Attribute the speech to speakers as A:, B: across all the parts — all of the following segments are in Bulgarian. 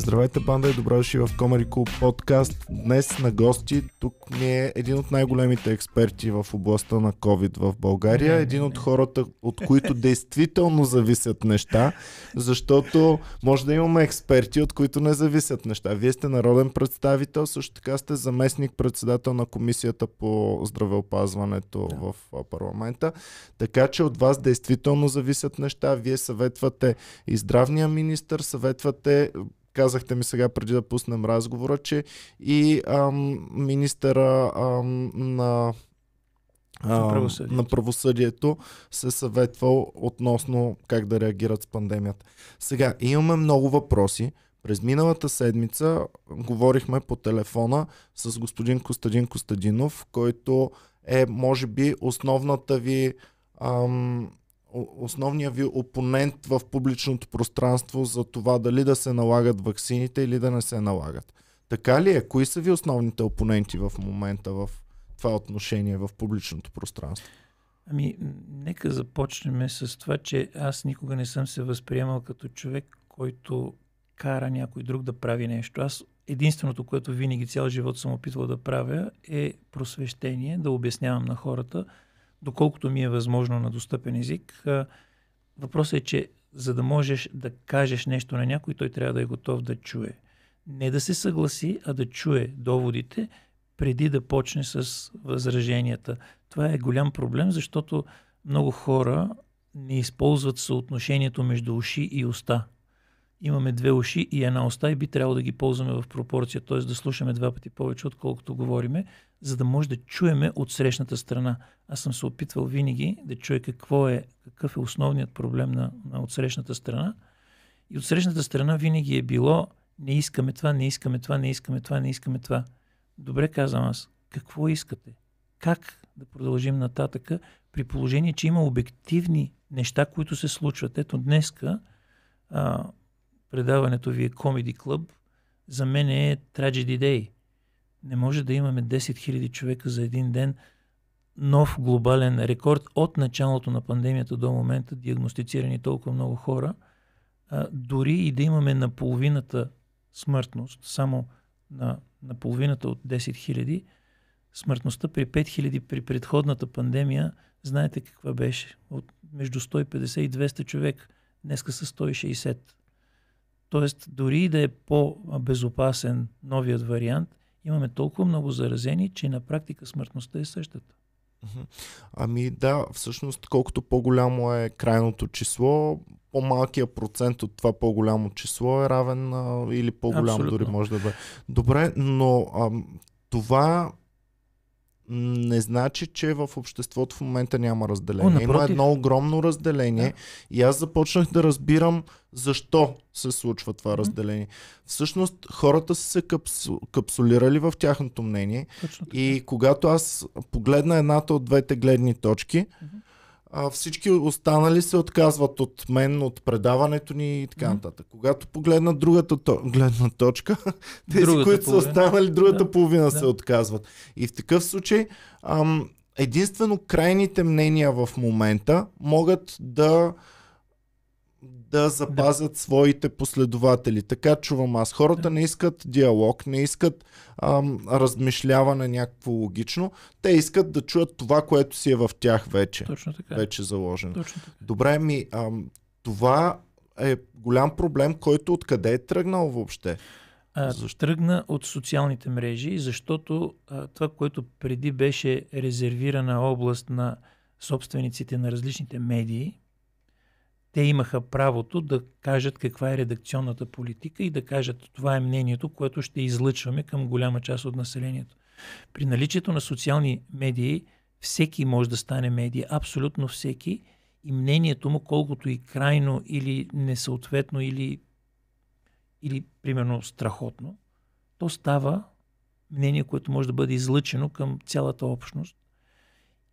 A: Здравейте, банда и добре дошли в Comedy Club подкаст. Днес на гости тук ми е един от най-големите експерти в областта на COVID в България. Един от хората, от които действително зависят неща, защото може да имаме експерти, от които не зависят неща. Вие сте народен представител, също така сте заместник председател на комисията по здравеопазването да. в парламента. Така че от вас действително зависят неща. Вие съветвате и здравния министр, съветвате казахте ми сега преди да пуснем разговора, че и ам, министъра ам, на на правосъдието. на правосъдието се съветвал относно как да реагират с пандемията. Сега, имаме много въпроси. През миналата седмица говорихме по телефона с господин Костадин Костадинов, който е, може би, основната ви ам, основният ви опонент в публичното пространство за това дали да се налагат ваксините или да не се налагат. Така ли е? Кои са ви основните опоненти в момента в това отношение в публичното пространство?
B: Ами, нека започнем с това, че аз никога не съм се възприемал като човек, който кара някой друг да прави нещо. Аз единственото, което винаги цял живот съм опитвал да правя е просвещение, да обяснявам на хората – доколкото ми е възможно на достъпен език. Въпросът е, че за да можеш да кажеш нещо на някой, той трябва да е готов да чуе. Не да се съгласи, а да чуе доводите преди да почне с възраженията. Това е голям проблем, защото много хора не използват съотношението между уши и уста имаме две уши и една уста и би трябвало да ги ползваме в пропорция, т.е. да слушаме два пъти повече, отколкото говориме, за да може да чуеме от срещната страна. Аз съм се опитвал винаги да чуя какво е, какъв е основният проблем на, на срещната страна. И от срещната страна винаги е било не искаме това, не искаме това, не искаме това, не искаме това. Добре казвам аз. Какво искате? Как да продължим нататъка при положение, че има обективни неща, които се случват? Ето днеска а, предаването ви е Comedy Club, за мен е Tragedy Day. Не може да имаме 10 000 човека за един ден нов глобален рекорд от началото на пандемията до момента, диагностицирани толкова много хора. А, дори и да имаме наполовината смъртност, само на, на половината от 10 000, смъртността при 5000 при предходната пандемия, знаете каква беше? От между 150 и 200 човек, днеска са 160. Тоест, дори да е по-безопасен новият вариант, имаме толкова много заразени, че на практика смъртността е същата. Ами да, всъщност
A: колкото по-голямо е крайното число, по-малкия процент от това по-голямо число е равен а, или по-голям Абсолютно. дори може да бъде. Добре, но а, това не значи, че в обществото в момента няма разделение. О, напротив. Има едно огромно разделение да. и аз започнах да разбирам защо се случва това mm-hmm. разделение. Всъщност хората са се капсу, капсулирали в тяхното мнение Точно така. и когато аз погледна едната от двете гледни точки, mm-hmm а всички останали се отказват от мен, от предаването ни и така нататък. mm Когато погледнат другата то... гледна точка, тези, другата които половина. са останали, другата да, половина да. се отказват. И в такъв случай ам, единствено крайните мнения в момента могат да да запазят да. своите последователи. Така чувам аз. Хората да. не искат диалог, не искат ам, размишляване някакво логично. Те искат да чуят това, което си е в тях вече. Точно така. Вече заложено. Точно така. Добре, ми, ам, това е голям проблем, който откъде е тръгнал въобще? А,
B: Защо? Тръгна от социалните мрежи, защото а, това, което преди беше резервирана област на собствениците на различните медии, те имаха правото да кажат каква е редакционната политика и да кажат това е мнението, което ще излъчваме към голяма част от населението. При наличието на социални медии всеки може да стане медия, абсолютно всеки и мнението му, колкото и крайно или несъответно или, или примерно страхотно, то става мнение, което може да бъде излъчено към цялата общност.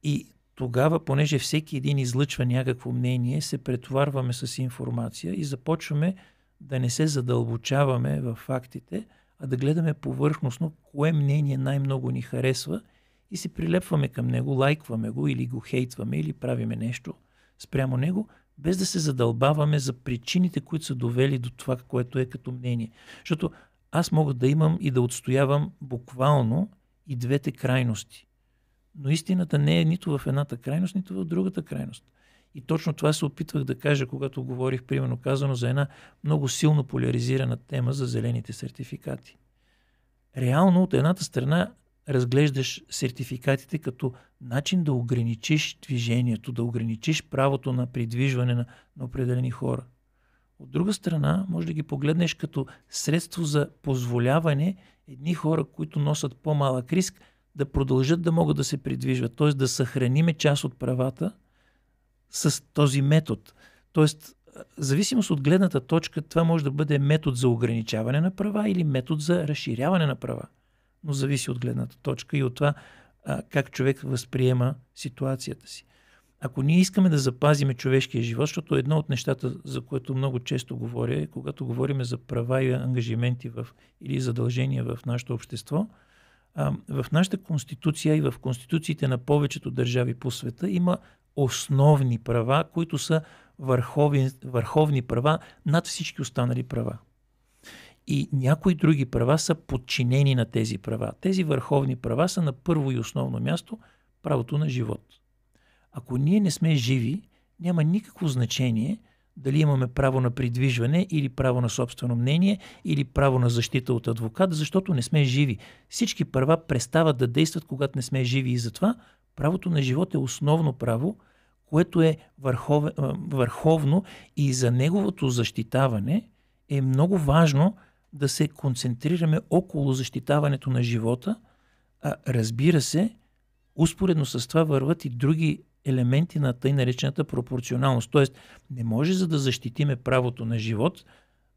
B: И тогава, понеже всеки един излъчва някакво мнение, се претоварваме с информация и започваме да не се задълбочаваме в фактите, а да гледаме повърхностно кое мнение най-много ни харесва и се прилепваме към него, лайкваме го или го хейтваме или правиме нещо спрямо него, без да се задълбаваме за причините, които са довели до това, което е като мнение. Защото аз мога да имам и да отстоявам буквално и двете крайности. Но истината не е нито в едната крайност, нито в другата крайност. И точно това се опитвах да кажа, когато говорих, примерно казано, за една много силно поляризирана тема за зелените сертификати. Реално от едната страна разглеждаш сертификатите като начин да ограничиш движението, да ограничиш правото на придвижване на, на определени хора. От друга страна, може да ги погледнеш като средство за позволяване едни хора, които носят по-малък риск, да продължат да могат да се придвижват, т.е. да съхраниме част от правата с този метод. Тоест, зависимост от гледната точка, това може да бъде метод за ограничаване на права или метод за разширяване на права. Но зависи от гледната точка и от това а, как човек възприема ситуацията си. Ако ние искаме да запазиме човешкия живот, защото едно от нещата, за което много често говоря, е когато говорим за права и ангажименти в, или задължения в нашето общество – в нашата конституция и в конституциите на повечето държави по света има основни права, които са върховни, върховни права над всички останали права. И някои други права са подчинени на тези права. Тези върховни права са на първо и основно място правото на живот. Ако ние не сме живи, няма никакво значение – дали имаме право на придвижване или право на собствено мнение или право на защита от адвокат, защото не сме живи. Всички права престават да действат, когато не сме живи и затова правото на живот е основно право, което е върхове, върховно и за неговото защитаване е много важно да се концентрираме около защитаването на живота, а разбира се, успоредно с това върват и други елементи на тъй наречената пропорционалност. Тоест, не може за да защитиме правото на живот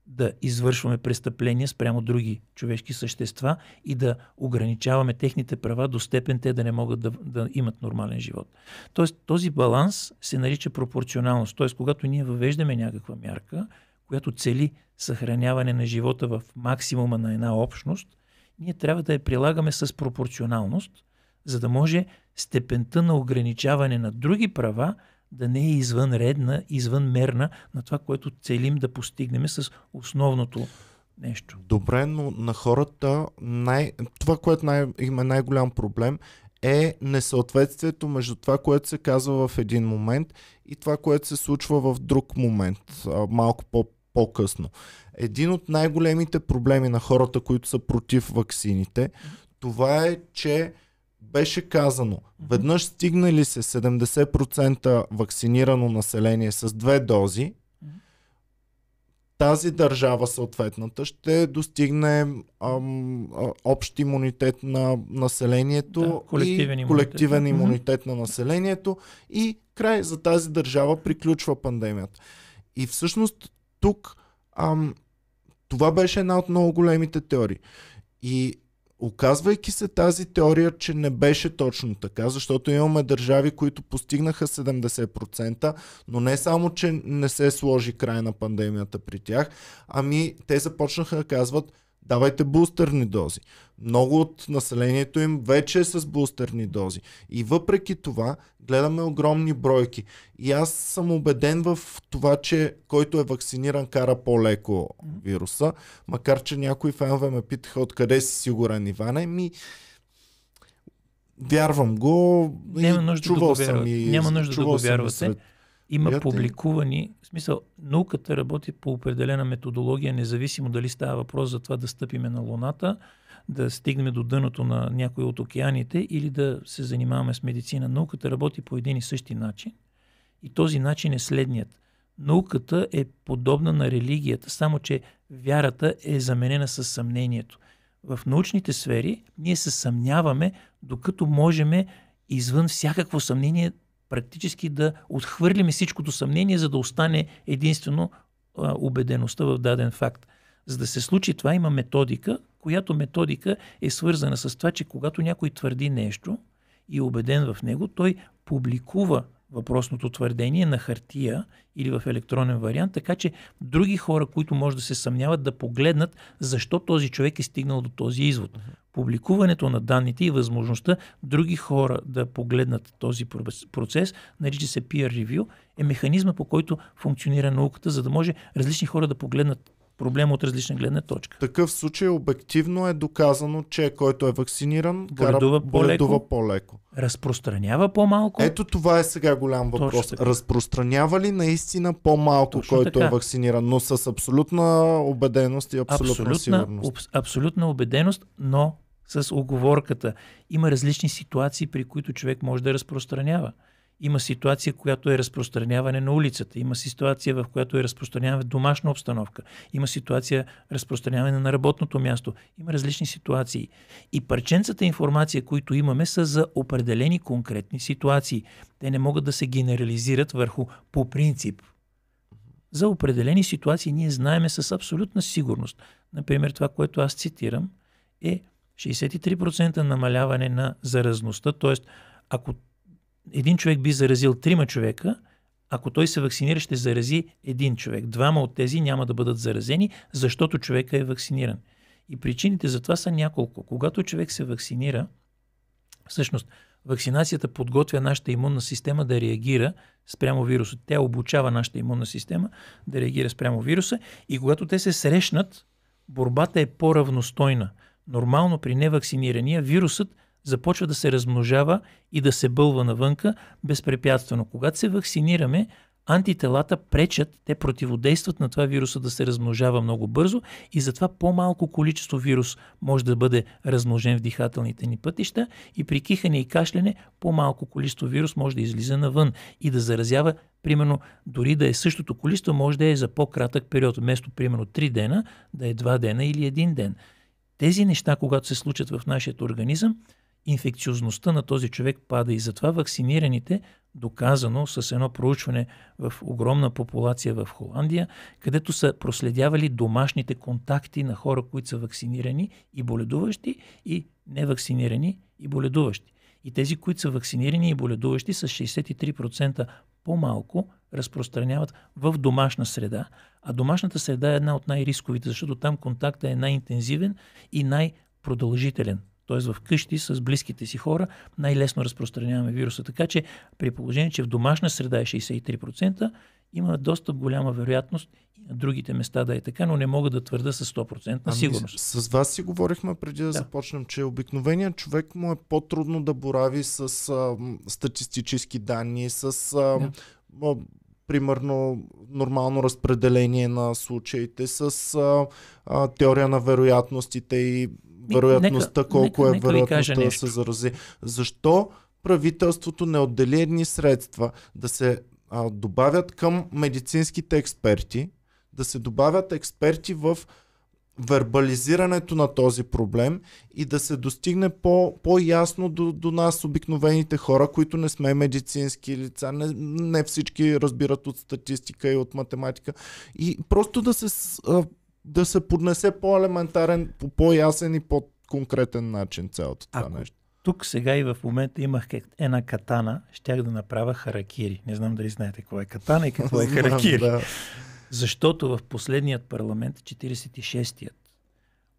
B: да извършваме престъпления спрямо други човешки същества и да ограничаваме техните права до степен те да не могат да, да имат нормален живот. Тоест, този баланс се нарича пропорционалност. Тоест, когато ние въвеждаме някаква мярка, която цели съхраняване на живота в максимума на една общност, ние трябва да я прилагаме с пропорционалност, за да може степента на ограничаване на други права да не е извънредна, извънмерна на това, което целим да постигнем с основното нещо.
A: Добре, но на хората най... това, което най... има най-голям проблем е несъответствието между това, което се казва в един момент и това, което се случва в друг момент, малко по- по-късно. Един от най-големите проблеми на хората, които са против ваксините, това е, че беше казано, веднъж стигнали се 70% вакцинирано население с две дози, тази държава съответната ще достигне ам, общ имунитет на населението да, колективен и колективен имунитет. имунитет на населението и край за тази държава приключва пандемията. И всъщност тук ам, това беше една от много големите теории. И Оказвайки се тази теория, че не беше точно така, защото имаме държави, които постигнаха 70%, но не само, че не се сложи край на пандемията при тях, ами те започнаха да казват давайте бустерни дози. Много от населението им вече е с бустерни дози. И въпреки това гледаме огромни бройки. И аз съм убеден в това, че който е вакциниран кара по-леко вируса. Макар, че някои фенове ме питаха откъде си сигурен Иване. Ми, вярвам го. Няма нужда чувал да го съм и Няма нужда да го вярвате. Сред... Има Вярте.
B: публикувани, в смисъл, науката работи по определена методология, независимо дали става въпрос за това да стъпиме на Луната да стигнем до дъното на някой от океаните или да се занимаваме с медицина. Науката работи по един и същи начин. И този начин е следният. Науката е подобна на религията, само че вярата е заменена с съмнението. В научните сфери ние се съмняваме, докато можем извън всякакво съмнение практически да отхвърлим всичкото съмнение, за да остане единствено убедеността в даден факт. За да се случи това има методика, която методика е свързана с това, че когато някой твърди нещо и е убеден в него, той публикува въпросното твърдение на хартия или в електронен вариант, така че други хора, които може да се съмняват, да погледнат защо този човек е стигнал до този извод. Публикуването на данните и възможността други хора да погледнат този процес, нарича се peer review, е механизма по който функционира науката, за да може различни хора да погледнат проблема от различна гледна точка.
A: В такъв случай обективно е доказано, че който е вакциниран, боледува, кара, по-леко, по-леко. Разпространява по-малко. Ето това е сега голям въпрос. Разпространява ли наистина по-малко, Точно който е така. е вакциниран, но с абсолютна
B: убеденост
A: и абсолютна, абсолютна сигурност? Об,
B: абсолютна убеденост, но с оговорката. Има различни ситуации, при които човек може да разпространява. Има ситуация, която е разпространяване на улицата. Има ситуация, в която е разпространяване в домашна обстановка. Има ситуация разпространяване на работното място. Има различни ситуации. И парченцата информация, които имаме, са за определени конкретни ситуации. Те не могат да се генерализират върху по принцип. За определени ситуации ние знаеме с абсолютна сигурност. Например, това, което аз цитирам, е 63% намаляване на заразността, т.е. ако един човек би заразил трима човека, ако той се вакцинира, ще зарази един човек. Двама от тези няма да бъдат заразени, защото човека е вакциниран. И причините за това са няколко. Когато човек се вакцинира, всъщност вакцинацията подготвя нашата имунна система да реагира спрямо вируса. Тя обучава нашата имунна система да реагира спрямо вируса и когато те се срещнат, борбата е по-равностойна. Нормално при невакцинирания вирусът започва да се размножава и да се бълва навънка безпрепятствено. Когато се вакцинираме, антителата пречат, те противодействат на това вируса да се размножава много бързо и затова по-малко количество вирус може да бъде размножен в дихателните ни пътища и при кихане и кашляне по-малко количество вирус може да излиза навън и да заразява примерно дори да е същото количество, може да е за по-кратък период, вместо примерно 3 дена, да е 2 дена или 1 ден. Тези неща, когато се случат в нашия организъм, инфекциозността на този човек пада и затова вакцинираните, доказано с едно проучване в огромна популация в Холандия, където са проследявали домашните контакти на хора, които са вакцинирани и боледуващи, и невакцинирани и боледуващи. И тези, които са вакцинирани и боледуващи, с 63% по-малко разпространяват в домашна среда, а домашната среда е една от най-рисковите, защото там контактът е най-интензивен и най-продължителен т.е. в къщи с близките си хора, най-лесно разпространяваме вируса. Така че при положение, че в домашна среда е 63%, има доста голяма вероятност и на другите места да е така, но не мога да твърда ами, с 100% на сигурност. Ами, с
A: вас си говорихме преди да, да започнем, че
B: обикновеният човек му
A: е по-трудно да борави с а, статистически данни, с а, да примерно нормално разпределение на случаите с а, а, теория на вероятностите и вероятността, нека, колко е нека, е вероятността да се зарази. Защо правителството не отдели едни средства да се а, добавят към медицинските експерти, да се добавят експерти в вербализирането на този проблем и да се достигне по, по-ясно до, до нас, обикновените хора, които не сме медицински лица, не, не всички разбират от статистика и от математика. И просто да се, да се поднесе по-елементарен, по- по-ясен и по-конкретен начин цялото това Ако нещо.
B: Тук сега и в момента имах една катана, щях да направя харакири. Не знам дали знаете какво е катана и какво е харакири. да. Защото в последният парламент, 46-тият,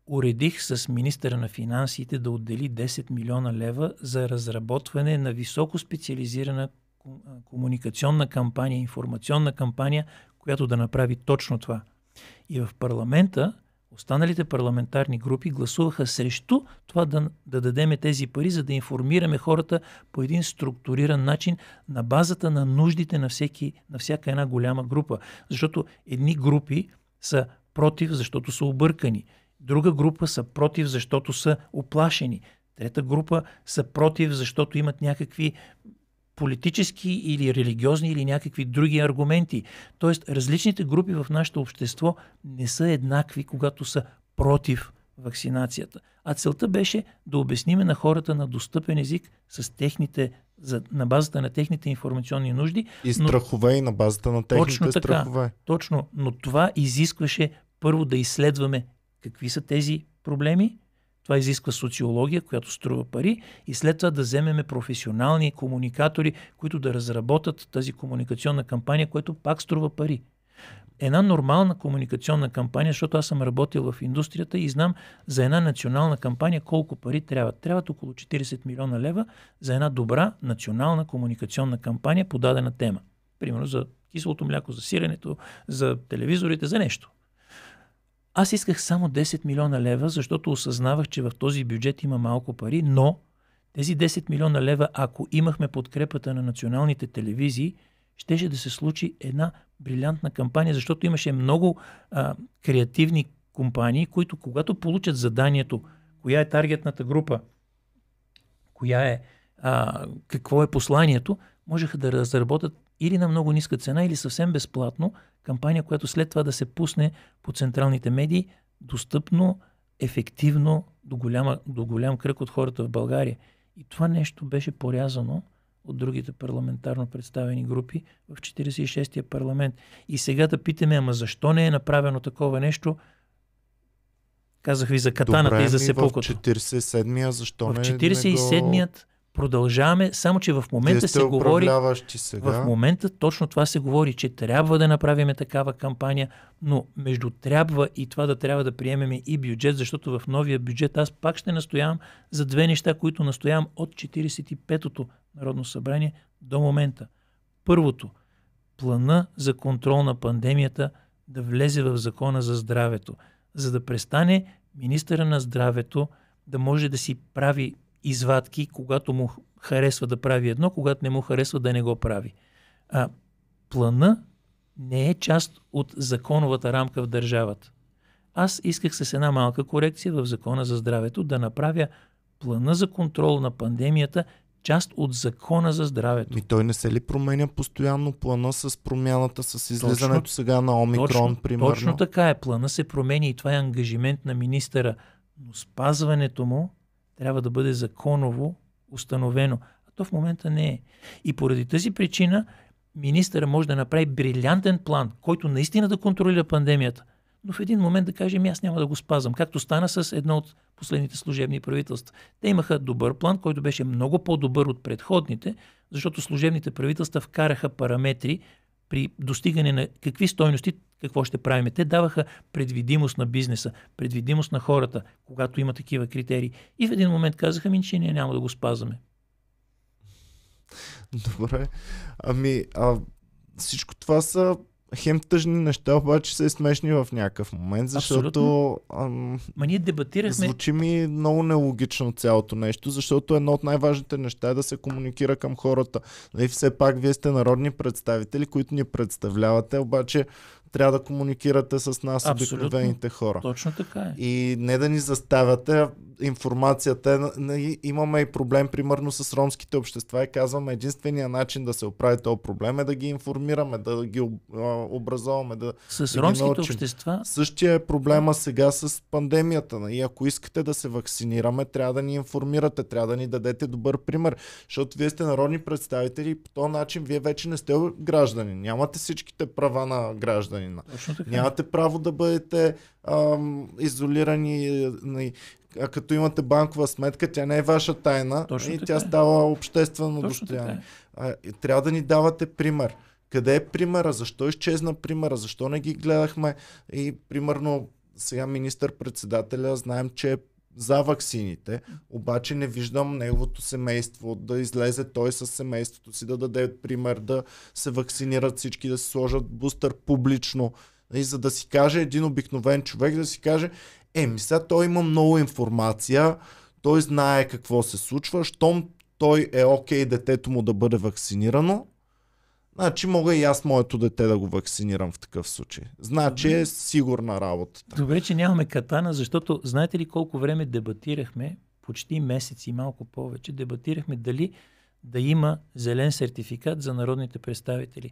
B: уредих с министъра на финансите да отдели 10 милиона лева за разработване на високо специализирана комуникационна кампания, информационна кампания, която да направи точно това. И в парламента Останалите парламентарни групи гласуваха срещу това да, да дадеме тези пари, за да информираме хората по един структуриран начин на базата на нуждите на, всеки, на всяка една голяма група. Защото едни групи са против, защото са объркани. Друга група са против, защото са оплашени. Трета група са против, защото имат някакви политически или религиозни или някакви други аргументи. Тоест, различните групи в нашето общество не са еднакви, когато са против вакцинацията. А целта беше да обясниме на хората на достъпен език с техните, за, на базата на техните информационни нужди. И страхове но, и на базата на техните точно така, страхове. Точно, но това изискваше първо да изследваме какви са тези проблеми, това изисква социология, която струва пари и след това да вземеме професионални комуникатори, които да разработат тази комуникационна кампания, която пак струва пари. Една нормална комуникационна кампания, защото аз съм работил в индустрията и знам за една национална кампания колко пари трябва. Трябват около 40 милиона лева за една добра национална комуникационна кампания по дадена тема. Примерно за киселото мляко, за сиренето, за телевизорите, за нещо. Аз исках само 10 милиона лева, защото осъзнавах, че в този бюджет има малко пари, но тези 10 милиона лева, ако имахме подкрепата на националните телевизии, щеше да се случи една брилянтна кампания, защото имаше много а, креативни компании, които когато получат заданието, коя е таргетната група, коя е, а, какво е посланието, можеха да разработят или на много ниска цена, или съвсем безплатно, кампания, която след това да се пусне по централните медии, достъпно, ефективно до, голяма, до голям кръг от хората в България. И това нещо беше порязано от другите парламентарно представени групи в 46-я парламент. И сега да питаме, ама защо не е направено такова нещо? Казах
A: ви за катаната Добре, и за сепокото. в 47-я защо в не 47-ят
B: Продължаваме, само че в момента се говори. Сега. В момента точно това се говори, че трябва да направим такава кампания, но между трябва и това да трябва да приемеме и бюджет, защото в новия бюджет аз пак ще настоявам за две неща, които настоявам от 45-тото Народно събрание до момента. Първото, плана за контрол на пандемията да влезе в закона за здравето, за да престане министъра на здравето да може да си прави извадки, когато му харесва да прави едно, когато не му харесва да не го прави. А плана не е част от законовата рамка в държавата. Аз исках с една малка корекция в Закона за здравето да направя плана за контрол на пандемията част от закона за здравето. И той не се ли променя постоянно плана
A: с промяната, с излизането точно, сега на Омикрон, точно, примерно? Точно
B: така е. Плана се променя и това е ангажимент на министъра. Но спазването му трябва да бъде законово установено. А то в момента не е. И поради тази причина министъра може да направи брилянтен план, който наистина да контролира пандемията. Но в един момент да кажем, аз няма да го спазвам, както стана с едно от последните служебни правителства. Те имаха добър план, който беше много по-добър от предходните, защото служебните правителства вкараха параметри при достигане на какви стойности какво ще правим. Те даваха предвидимост на бизнеса, предвидимост на хората, когато има такива критерии. И в един момент казаха ми, че ние няма да го спазваме.
A: Добре. Ами, а, всичко това са хем тъжни неща, обаче са и смешни в някакъв момент, защото Абсолютно. ам, Ма ние дебатирахме... звучи ми много нелогично цялото нещо, защото едно от най-важните неща е да се комуникира към хората. И нали, все пак вие сте народни представители, които ни представлявате, обаче трябва да комуникирате с нас, Абсолютно. обикновените хора. Точно така е. И не да ни заставяте информацията. Е имаме и проблем, примерно, с ромските общества и казваме, единствения начин да се оправи този проблем е да ги информираме, да ги образоваме, да С да ромските научим. общества? Същия е проблема сега с пандемията. Нали? И ако искате да се вакцинираме, трябва да ни информирате, трябва да ни дадете добър пример. Защото вие сте народни представители и по този начин вие вече не сте граждани. Нямате всичките права на граждани гражданина. Нямате право да бъдете ам, изолирани. Нали, а като имате банкова сметка, тя не е ваша тайна Точно и така. тя е. става обществено достояние. Е. Трябва да ни давате пример. Къде е примера? Защо изчезна примера? Защо не ги гледахме? И примерно сега министър-председателя знаем, че е за ваксините, обаче не виждам неговото семейство да излезе той с семейството си, да даде пример, да се вакцинират всички, да се сложат бустър публично. И за да си каже един обикновен човек, да си каже, еми сега той има много информация, той знае какво се случва, щом той е окей okay, детето му да бъде вакцинирано, Значи мога и аз моето дете да го вакцинирам в такъв случай. Значи Добре. е сигурна работа.
B: Добре, че нямаме катана, защото знаете ли колко време дебатирахме, почти месец и малко повече, дебатирахме дали да има зелен сертификат за народните представители.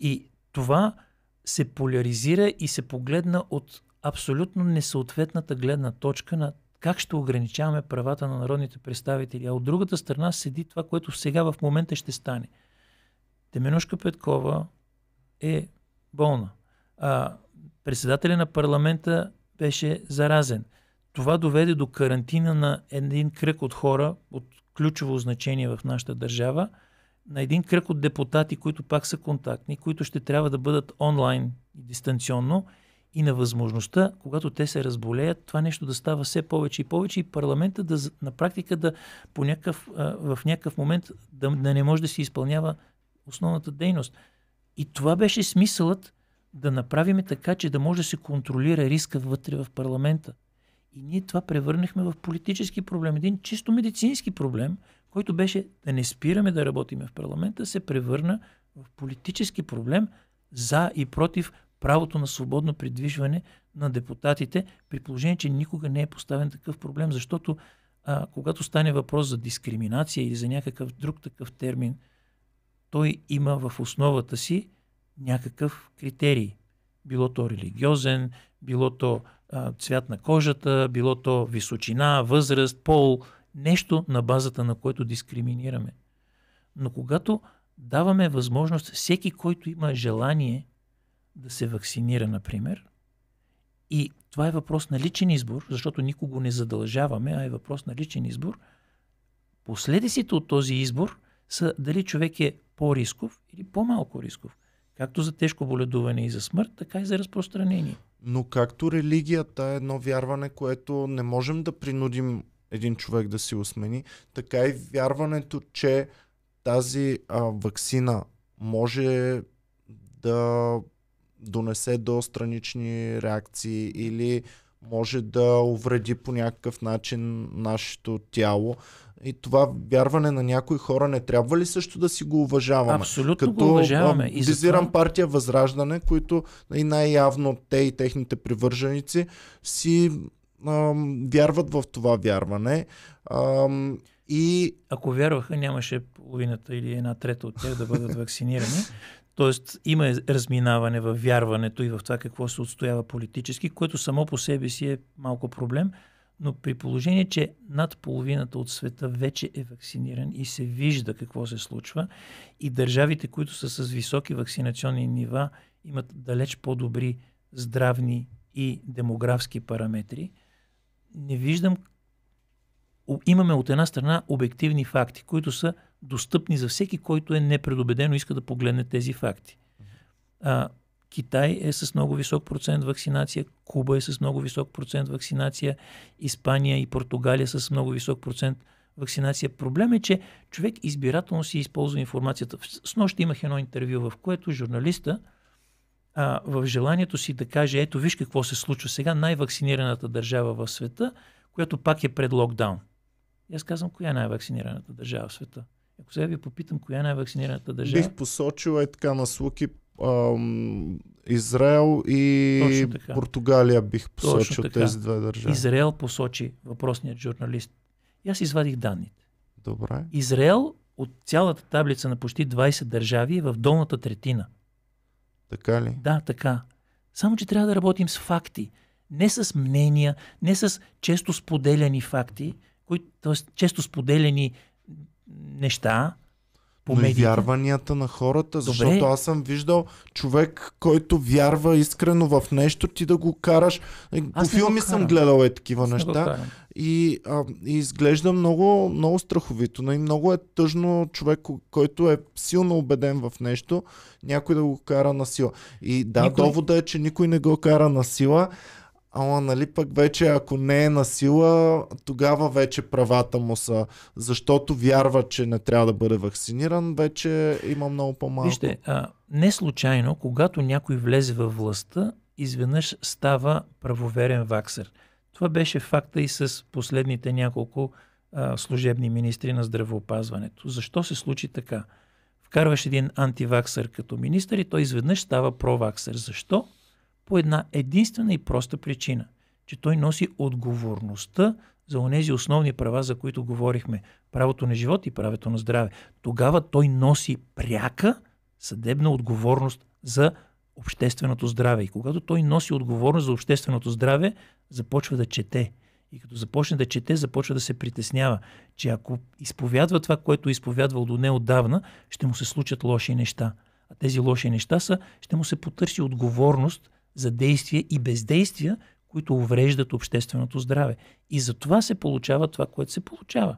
B: И това се поляризира и се погледна от абсолютно несъответната гледна точка на как ще ограничаваме правата на народните представители. А от другата страна седи това, което сега в момента ще стане – Теменушка Петкова е болна. А, председателя на парламента беше заразен. Това доведе до карантина на един кръг от хора от ключово значение в нашата държава, на един кръг от депутати, които пак са контактни, които ще трябва да бъдат онлайн и дистанционно и на възможността, когато те се разболеят, това нещо да става все повече и повече и парламента да, на практика да по някакъв, в някакъв момент да, да не може да си изпълнява основната дейност. И това беше смисълът да направим така, че да може да се контролира риска вътре в парламента. И ние това превърнахме в политически проблем, един чисто медицински проблем, който беше да не спираме да работиме в парламента, се превърна в политически проблем за и против правото на свободно придвижване на депутатите, при положение, че никога не е поставен такъв проблем, защото а, когато стане въпрос за дискриминация или за някакъв друг такъв термин, той има в основата си някакъв критерий. Било то религиозен, било то а, цвят на кожата, било то височина, възраст, пол, нещо на базата на което дискриминираме. Но когато даваме възможност всеки, който има желание да се вакцинира, например, и това е въпрос на личен избор, защото никого не задължаваме, а е въпрос на личен избор, последиците от този избор са дали човек е по-рисков или по-малко рисков. Както за тежко боледуване и за смърт, така и за разпространение. Но както религията е
A: едно вярване, което не можем да принудим един човек да си осмени, така и вярването, че тази а, вакцина може да донесе до странични реакции или може да увреди по някакъв начин нашето тяло. И това вярване на някои хора не трябва ли също да си го уважаваме? Абсолютно Като, го уважаваме. И визирам това... партия Възраждане, които и най-явно те и техните привърженици си
B: ам, вярват в това вярване. Ам, и... Ако вярваха, нямаше половината или една трета от тях да бъдат вакцинирани. Тоест има разминаване в вярването и в това какво се отстоява политически, което само по себе си е малко проблем. Но при положение, че над половината от света вече е вакциниран и се вижда какво се случва, и държавите, които са с високи вакцинационни нива, имат далеч по-добри здравни и демографски параметри, не виждам. Имаме от една страна обективни факти, които са достъпни за всеки, който е непредобедено иска да погледне тези факти. А, Китай е с много висок процент вакцинация, Куба е с много висок процент вакцинация, Испания и Португалия с много висок процент вакцинация. Проблем е, че човек избирателно си използва информацията. С нощ имах едно интервю, в което журналиста а, в желанието си да каже, ето виж какво се случва сега, най-вакцинираната държава в света, която пак е пред локдаун. И аз казвам, коя е най-вакцинираната държава в света? Ако сега ви попитам, коя е най-вакцинираната държава? Бих
A: посочил е така на слуки ам, Израел и Португалия бих посочил тези две държави.
B: Израел посочи въпросният журналист. И аз извадих данните. Добре. Израел от цялата таблица на почти 20 държави е в долната третина. Така ли? Да, така. Само, че трябва да работим с факти. Не с мнения, не с често споделяни факти, които, т.е. често споделяни неща, по Но медиите. И вярванията на хората, защото Добре. аз
A: съм виждал човек, който вярва искрено в нещо, ти да го караш. Е, по филми съм гледал е такива аз неща. И, а, и изглежда много, много страховито. И нали, много е тъжно човек, който е силно убеден в нещо, някой да го кара на сила. И да, никой... довода е, че никой не го кара на сила. Ама нали пък вече ако не е на сила, тогава вече правата му са, защото вярва, че не трябва да бъде вакциниран, вече има много по-малко. Вижте,
B: а, не случайно, когато някой влезе във властта, изведнъж става правоверен ваксер. Това беше факта и с последните няколко а, служебни министри на здравеопазването. Защо се случи така? Вкарваш един антиваксър като министър и той изведнъж става проваксър. Защо? по една единствена и проста причина, че той носи отговорността за онези основни права, за които говорихме правото на живот и правото на здраве. Тогава той носи пряка съдебна отговорност за общественото здраве. И когато той носи отговорност за общественото здраве, започва да чете. И като започне да чете, започва да се притеснява, че ако изповядва това, което изповядвал до неодавна, ще му се случат лоши неща. А тези лоши неща са, ще му се потърси отговорност за действия и бездействия, които увреждат общественото здраве. И за това се получава това, което се получава.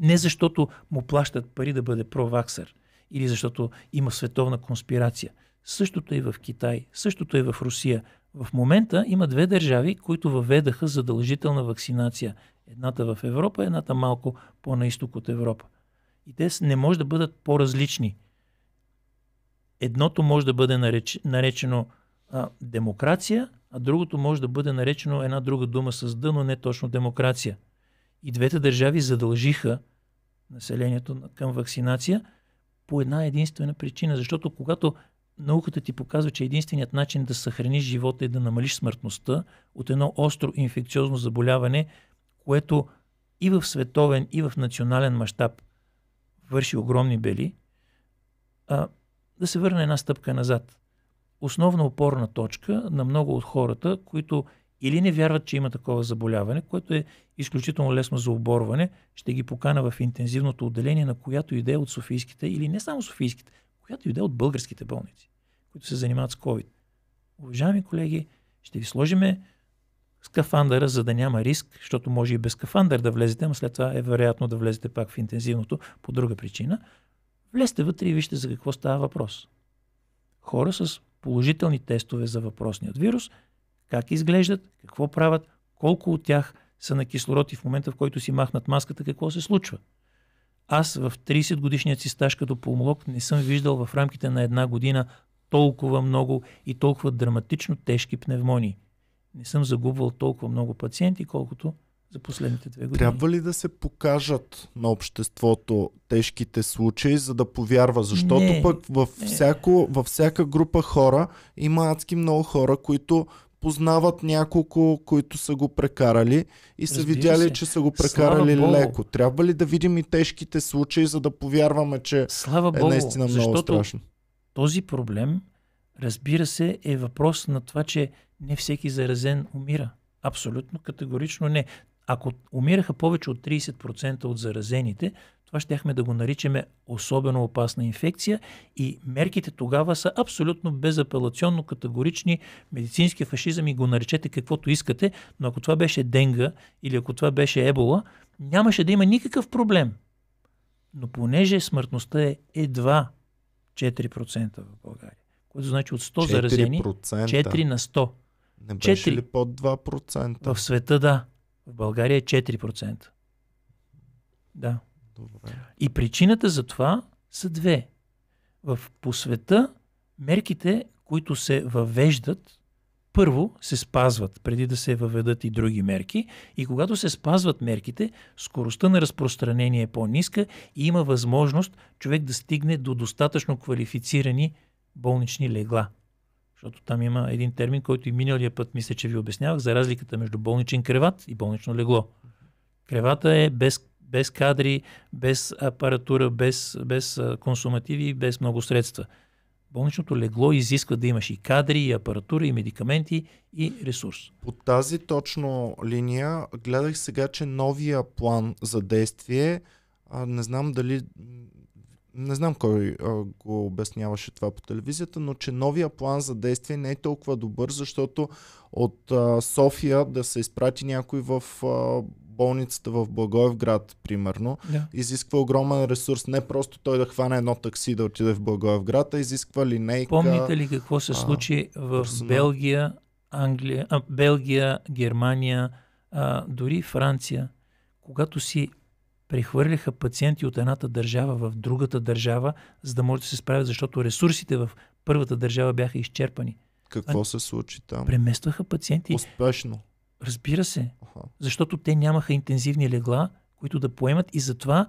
B: Не защото му плащат пари да бъде проваксър или защото има световна конспирация. Същото е в Китай, същото е в Русия. В момента има две държави, които въведаха задължителна вакцинация. Едната в Европа, едната малко по-на изток от Европа. И те не може да бъдат по-различни. Едното може да бъде наречено, наречено а, демокрация, а другото може да бъде наречено една друга дума с Д, но не точно демокрация. И двете държави задължиха населението към вакцинация по една единствена причина, защото когато науката ти показва, че единственият начин да съхраниш живота и е да намалиш смъртността от едно остро инфекциозно заболяване, което и в световен, и в национален мащаб върши огромни бели, а, да се върне една стъпка назад основна опорна точка на много от хората, които или не вярват, че има такова заболяване, което е изключително лесно за оборване, ще ги покана в интензивното отделение на която иде от софийските или не само софийските, която иде от българските болници, които се занимават с COVID. Уважаеми колеги, ще ви сложиме скафандъра, за да няма риск, защото може и без скафандър да влезете, но след това е вероятно да влезете пак в интензивното по друга причина. Влезте вътре и вижте за какво става въпрос. Хора с положителни тестове за въпросният вирус, как изглеждат, какво правят, колко от тях са на кислород и в момента, в който си махнат маската, какво се случва. Аз в 30 годишният си стаж като пулмолог не съм виждал в рамките на една година толкова много и толкова драматично тежки пневмонии. Не съм загубвал толкова много пациенти, колкото за последните две години. Трябва
A: ли да се покажат на обществото тежките случаи, за да повярва? Защото не, пък във, не. Всяко, във всяка група хора има адски много хора, които познават няколко, които са го прекарали и са Разбира видяли, се. че са го прекарали Слава леко. Богу. Трябва ли да видим и тежките случаи, за да повярваме, че Слава е наистина Богу, много страшно?
B: Този проблем, разбира се, е въпрос на това, че не всеки заразен умира. Абсолютно категорично не. Ако умираха повече от 30% от заразените, това щяхме да го наричаме особено опасна инфекция и мерките тогава са абсолютно безапелационно категорични. Медицински фашизъм и го наречете каквото искате, но ако това беше денга или ако това беше ебола, нямаше да има никакъв проблем. Но понеже смъртността е едва 4% в България, което значи от 100 4%. заразени 4 на 100. Не беше 4. ли под 2%? В света да. В България е 4%. Да. Добре. И причината за това са две. В по света мерките, които се въвеждат, първо се спазват, преди да се въведат и други мерки. И когато се спазват мерките, скоростта на разпространение е по-ниска и има възможност човек да стигне до достатъчно квалифицирани болнични легла. Защото там има един термин, който и миналия път мисля, че ви обяснявах, за разликата между болничен креват и болнично легло. Кревата е без, без кадри, без апаратура, без, без консумативи, без много средства. Болничното легло изисква да имаш и кадри, и апаратура, и медикаменти, и ресурс.
A: По тази точно линия гледах сега, че новия план за действие, а, не знам дали не знам кой а, го обясняваше това по телевизията, но че новия план за действие не е толкова добър, защото от а, София да се изпрати някой в а, болницата в Благоевград, примерно, да. изисква огромен ресурс. Не просто той да хване едно такси да отиде в Благоевград, а изисква линейка. Помните ли какво се случи а, в персонал?
B: Белгия, Англия, а, Белгия, Германия, а, дори Франция, когато си прехвърляха пациенти от едната държава в другата държава, за да може да се справят, защото ресурсите в първата държава бяха изчерпани. Какво а... се случи там? Преместваха пациенти. Успешно. Разбира се. Аха. Защото те нямаха интензивни легла, които да поемат и затова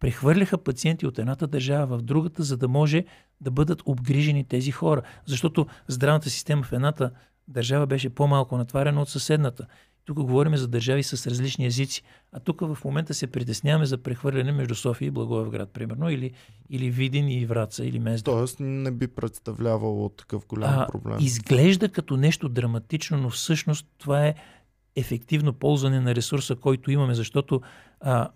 B: прехвърляха пациенти от едната държава в другата, за да може да бъдат обгрижени тези хора. Защото здравната система в едната държава беше по-малко натварена от съседната. Тук говорим за държави с различни езици. А тук в момента се притесняваме за прехвърляне между София и Благоевград, примерно, или, или Видин и Враца, или Мезда. Тоест не би представлявало такъв голям а, проблем. Изглежда като нещо драматично, но всъщност това е ефективно ползване на ресурса, който имаме, защото а,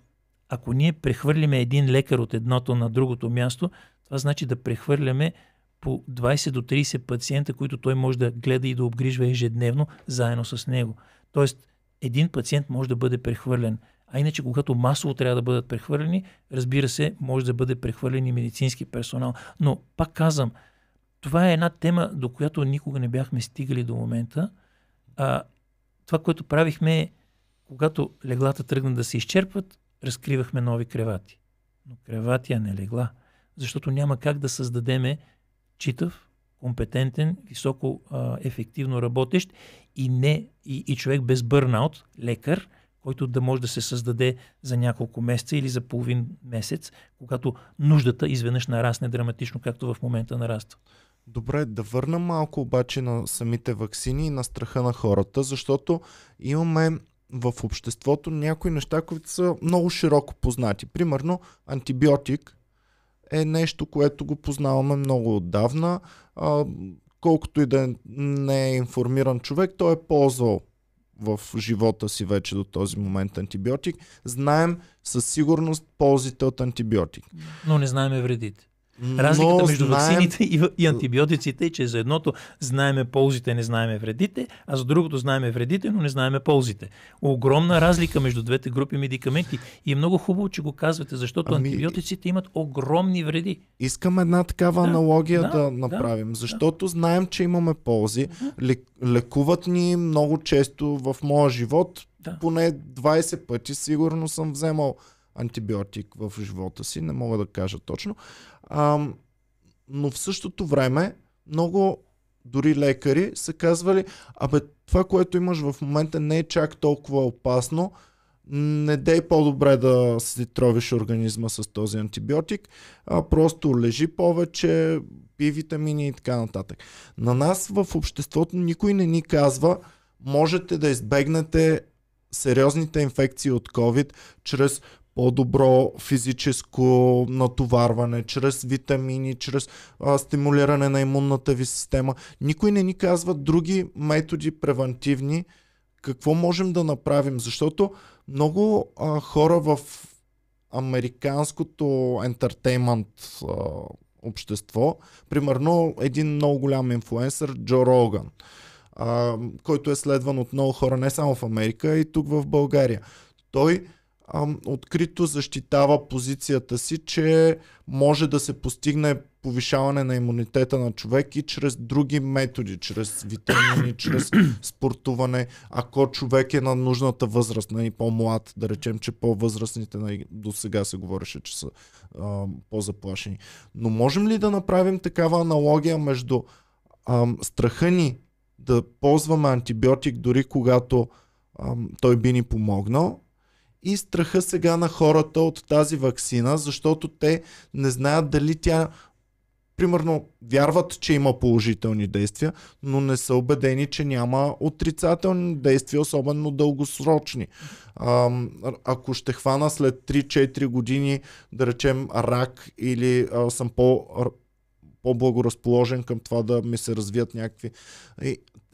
B: ако ние прехвърлиме един лекар от едното на другото място, това значи да прехвърляме по 20 до 30 пациента, които той може да гледа и да обгрижва ежедневно заедно с него. Тоест, един пациент може да бъде прехвърлен. А иначе, когато масово трябва да бъдат прехвърлени, разбира се, може да бъде прехвърлен и медицински персонал. Но, пак казвам, това е една тема, до която никога не бяхме стигали до момента. А, това, което правихме когато леглата тръгнат да се изчерпват, разкривахме нови кревати. Но кревати, а не легла. Защото няма как да създадеме читав, компетентен, високо а, ефективно работещ и, не, и, и човек без бърнаут, лекар, който да може да се създаде за няколко месеца или за половин месец, когато нуждата изведнъж нарасне драматично, както в момента нараства. Добре, да
A: върна малко обаче на самите вакцини и на страха на хората, защото имаме в обществото някои неща, които са много широко познати. Примерно антибиотик е нещо, което го познаваме много отдавна. А, колкото и да не е информиран човек, той е ползвал в живота си вече до този момент антибиотик. Знаем със сигурност ползите от антибиотик.
B: Но не знаем вредите. Разликата Но между знаем... вакцините и, и антибиотиците е, че за едното знаеме ползите, не знаеме вредите, а за другото знаеме вредите, но не знаеме ползите. Огромна разлика между двете групи медикаменти и е много хубаво, че го казвате, защото ами... антибиотиците имат огромни вреди.
A: Искам една такава да, аналогия да, да направим, да, защото да. знаем, че имаме ползи. Лекуват ни много често в моя живот, да. поне 20 пъти сигурно съм вземал антибиотик в живота си, не мога да кажа точно. А, но в същото време много дори лекари са казвали, абе това, което имаш в момента не е чак толкова опасно, не дей по-добре да си тровиш организма с този антибиотик, а просто лежи повече, пи витамини и така нататък. На нас в обществото никой не ни казва, можете да избегнете сериозните инфекции от COVID чрез по-добро физическо натоварване, чрез витамини, чрез а, стимулиране на имунната ви система. Никой не ни казва други методи превентивни, какво можем да направим, защото много а, хора в американското ентертеймент общество, примерно един много голям инфлуенсър Джо Роган, а, който е следван от много хора не само в Америка и тук в България. Той открито защитава позицията си, че може да се постигне повишаване на имунитета на човек и чрез други методи, чрез витамини, чрез спортуване, ако човек е на нужната възраст, на и по-млад, да речем, че по-възрастните нали, до сега се говореше, че са а, по-заплашени. Но можем ли да направим такава аналогия между а, страха ни да ползваме антибиотик дори когато а, той би ни помогнал и страха сега на хората от тази вакцина, защото те не знаят дали тя примерно вярват, че има положителни действия, но не са убедени, че няма отрицателни действия, особено дългосрочни. А, ако ще хвана след 3-4 години, да речем, рак или а, съм по по-благоразположен към това да ми се развият някакви.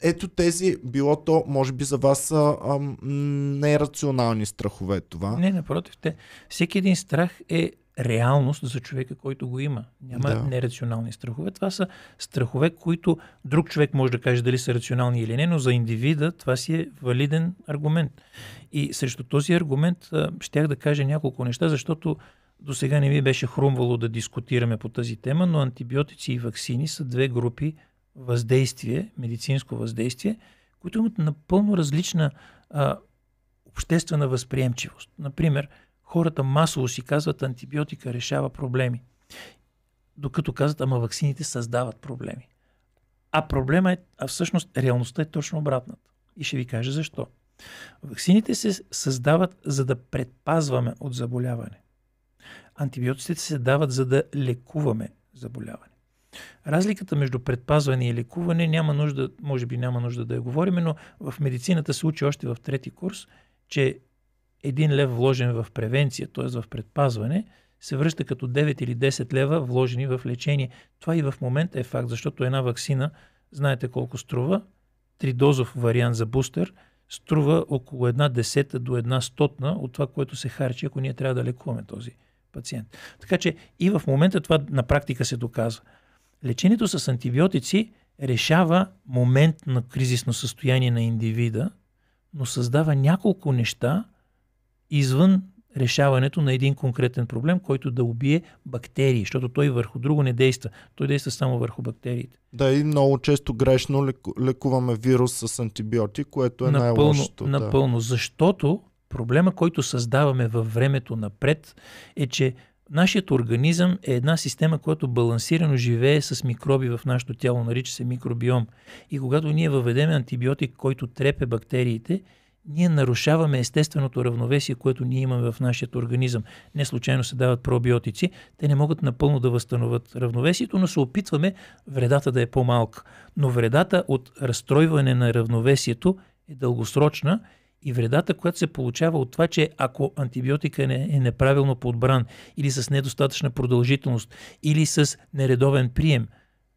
A: ето тези, било то, може би за вас са
B: нерационални
A: страхове това.
B: Не, напротив, те. Всеки един страх е реалност за човека, който го има. Няма да. нерационални страхове. Това са страхове, които друг човек може да каже дали са рационални или не, но за индивида това си е валиден аргумент. И срещу този аргумент щях да кажа няколко неща, защото до сега не ми беше хрумвало да дискутираме по тази тема, но антибиотици и вакцини са две групи въздействие, медицинско въздействие, които имат напълно различна а, обществена възприемчивост. Например, хората масово си казват антибиотика решава проблеми, докато казват ама ваксините създават проблеми. А проблема е, а всъщност реалността е точно обратната. И ще ви кажа защо. Ваксините се създават за да предпазваме от заболяване. Антибиотиците се дават за да лекуваме заболяване. Разликата между предпазване и лекуване няма нужда, може би няма нужда да я говорим, но в медицината се учи още в трети курс, че един лев вложен в превенция, т.е. в предпазване, се връща като 9 или 10 лева вложени в лечение. Това и в момента е факт, защото една вакцина, знаете колко струва, тридозов вариант за бустер, струва около една десета до една стотна от това, което се харчи, ако ние трябва да лекуваме този пациент. Така че и в момента това на практика се доказва. Лечението с антибиотици решава момент на кризисно състояние на индивида, но създава няколко неща извън решаването на един конкретен проблем, който да убие бактерии, защото той върху друго не действа. Той действа само върху бактериите. Да, и много
A: често грешно лекуваме вирус с антибиотик, което е най-лошото. Напълно, да. напълно,
B: защото Проблема, който създаваме във времето напред, е, че нашият организъм е една система, която балансирано живее с микроби в нашето тяло, нарича се микробиом. И когато ние въведеме антибиотик, който трепе бактериите, ние нарушаваме естественото равновесие, което ние имаме в нашия организъм. Не случайно се дават пробиотици. Те не могат напълно да възстановят равновесието, но се опитваме вредата да е по-малка. Но вредата от разстройване на равновесието е дългосрочна и вредата, която се получава от това, че ако антибиотика не е неправилно подбран или с недостатъчна продължителност или с нередовен прием,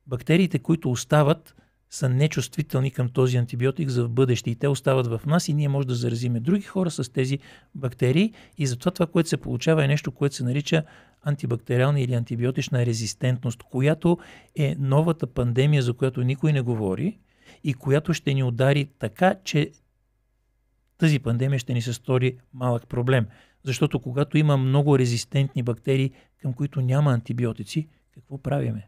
B: бактериите, които остават, са нечувствителни към този антибиотик за в бъдеще и те остават в нас и ние може да заразиме други хора с тези бактерии и затова това, което се получава е нещо, което се нарича антибактериална или антибиотична резистентност, която е новата пандемия, за която никой не говори и която ще ни удари така, че тази пандемия ще ни се стори малък проблем. Защото когато има много резистентни бактерии, към които няма антибиотици, какво правиме?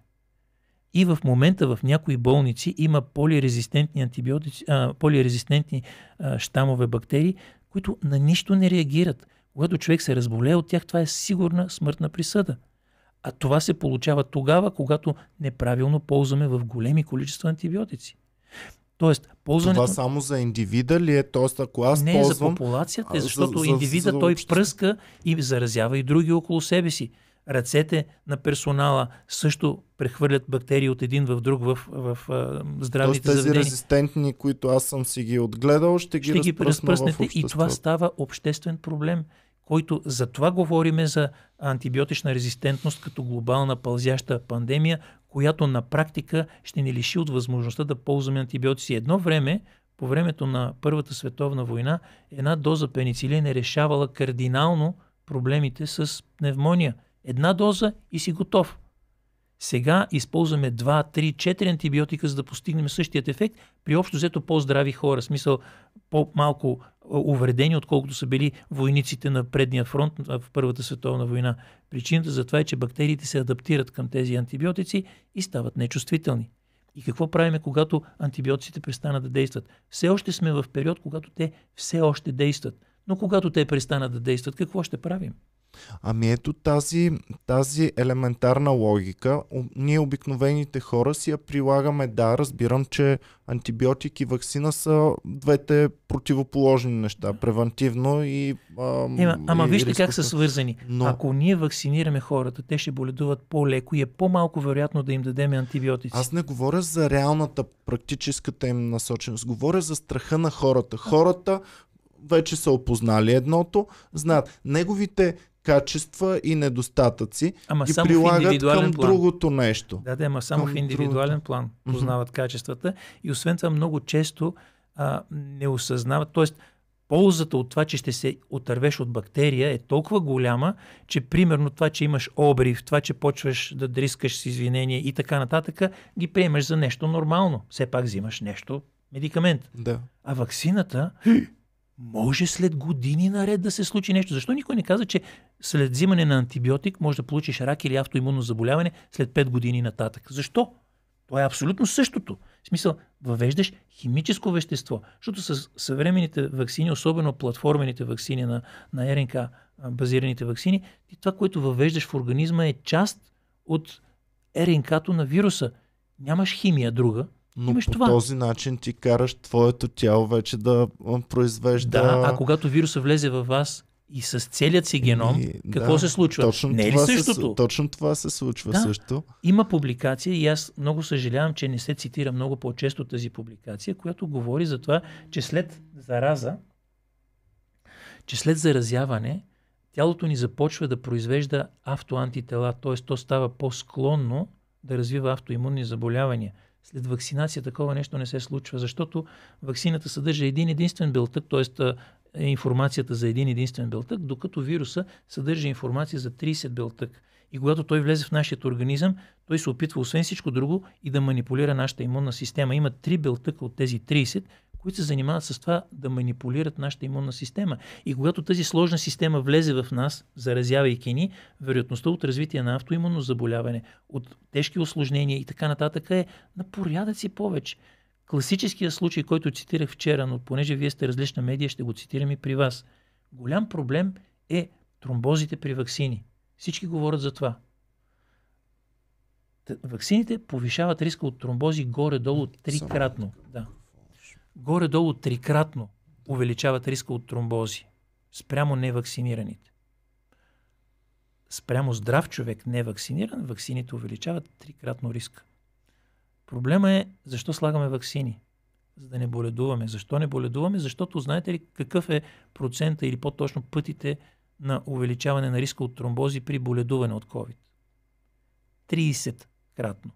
B: И в момента в някои болници има полирезистентни, антибиотици, а, полирезистентни а, щамове бактерии, които на нищо не реагират. Когато човек се разболее от тях, това е сигурна смъртна присъда. А това се получава тогава, когато неправилно ползваме в големи количества антибиотици. Тоест, ползването... Това
A: само за индивида ли е? Тоест, ако аз Не, ползвам... за популацията, защото за, за, индивида за, за, той
B: пръска и заразява и други около себе си. Ръцете на персонала също прехвърлят бактерии от един в друг в, в, в здравните заведения. тези
A: резистентни, които аз съм си ги отгледал, ще ги, ще ги разпръснете и това
B: става обществен проблем който за това говориме за антибиотична резистентност като глобална пълзяща пандемия, която на практика ще ни лиши от възможността да ползваме антибиотици. Едно време, по времето на Първата световна война, една доза пеницилин е решавала кардинално проблемите с пневмония. Една доза и си готов. Сега използваме 2, 3, 4 антибиотика, за да постигнем същият ефект при общо взето по-здрави хора. Смисъл по-малко увредени, отколкото са били войниците на предния фронт в Първата световна война. Причината за това е, че бактериите се адаптират към тези антибиотици и стават нечувствителни. И какво правиме, когато антибиотиците престанат да действат? Все още сме в период, когато те все още действат. Но когато те престанат да действат, какво ще правим?
A: Ами ето тази, тази елементарна логика, ние обикновените хора си я прилагаме. Да, разбирам, че антибиотик и вакцина са двете противоположни неща, превентивно и... А, Ема, ама и вижте рисков. как са свързани. Но... Ако
B: ние вакцинираме хората, те ще боледуват по-леко и е по-малко вероятно да им дадем антибиотици. Аз не
A: говоря за реалната, практическата им насоченост. Говоря за страха на хората. Хората вече са опознали едното, знаят неговите качества и недостатъци
B: ама ги само прилагат към план. другото нещо. Да, да, ама само към в индивидуален другото. план познават mm-hmm. качествата и освен това много често а, не осъзнават, т.е. ползата от това, че ще се отървеш от бактерия е толкова голяма, че примерно това, че имаш обрив, това, че почваш да дрискаш с извинения и така нататък, ги приемаш за нещо нормално. Все пак взимаш нещо, медикамент. Да. А ваксината Може след години наред да се случи нещо. Защо никой не каза, че след взимане на антибиотик може да получиш рак или автоимунно заболяване след 5 години нататък? Защо? То е абсолютно същото. В смисъл, въвеждаш химическо вещество. Защото с съвременните вакцини, особено платформените вакцини на, на РНК, базираните вакцини, ти това, което въвеждаш в организма е част от РНК-то на вируса. Нямаш химия друга, но Имаш по това. този
A: начин ти караш твоето тяло вече да произвежда... Да, а
B: когато вируса влезе във вас, и с целият си геном, и, какво да, се случва? Точно не е ли същото? Се, точно това се случва да, също. Има публикация и аз много съжалявам, че не се цитира много по-често тази публикация, която говори за това, че след зараза, че след заразяване, тялото ни започва да произвежда автоантитела, т.е. то става по-склонно да развива автоимунни заболявания след вакцинация такова нещо не се случва, защото вакцината съдържа един единствен белтък, т.е. информацията за един единствен белтък, докато вируса съдържа информация за 30 белтък. И когато той влезе в нашия организъм, той се опитва, освен всичко друго, и да манипулира нашата имунна система. Има три белтъка от тези 30, които се занимават с това да манипулират нашата имунна система. И когато тази сложна система влезе в нас, заразявайки ни, вероятността от развитие на автоимунно заболяване, от тежки осложнения и така нататък е на порядъци повече. Класическия случай, който цитирах вчера, но понеже вие сте различна медия, ще го цитирам и при вас. Голям проблем е тромбозите при ваксини. Всички говорят за това. Ваксините повишават риска от тромбози горе-долу трикратно. Да горе-долу трикратно увеличават риска от тромбози спрямо невакцинираните. Спрямо здрав човек невакциниран, ваксините увеличават трикратно риска. Проблема е защо слагаме ваксини? За да не боледуваме. Защо не боледуваме? Защото знаете ли какъв е процента или по-точно пътите на увеличаване на риска от тромбози при боледуване от COVID? 30 кратно.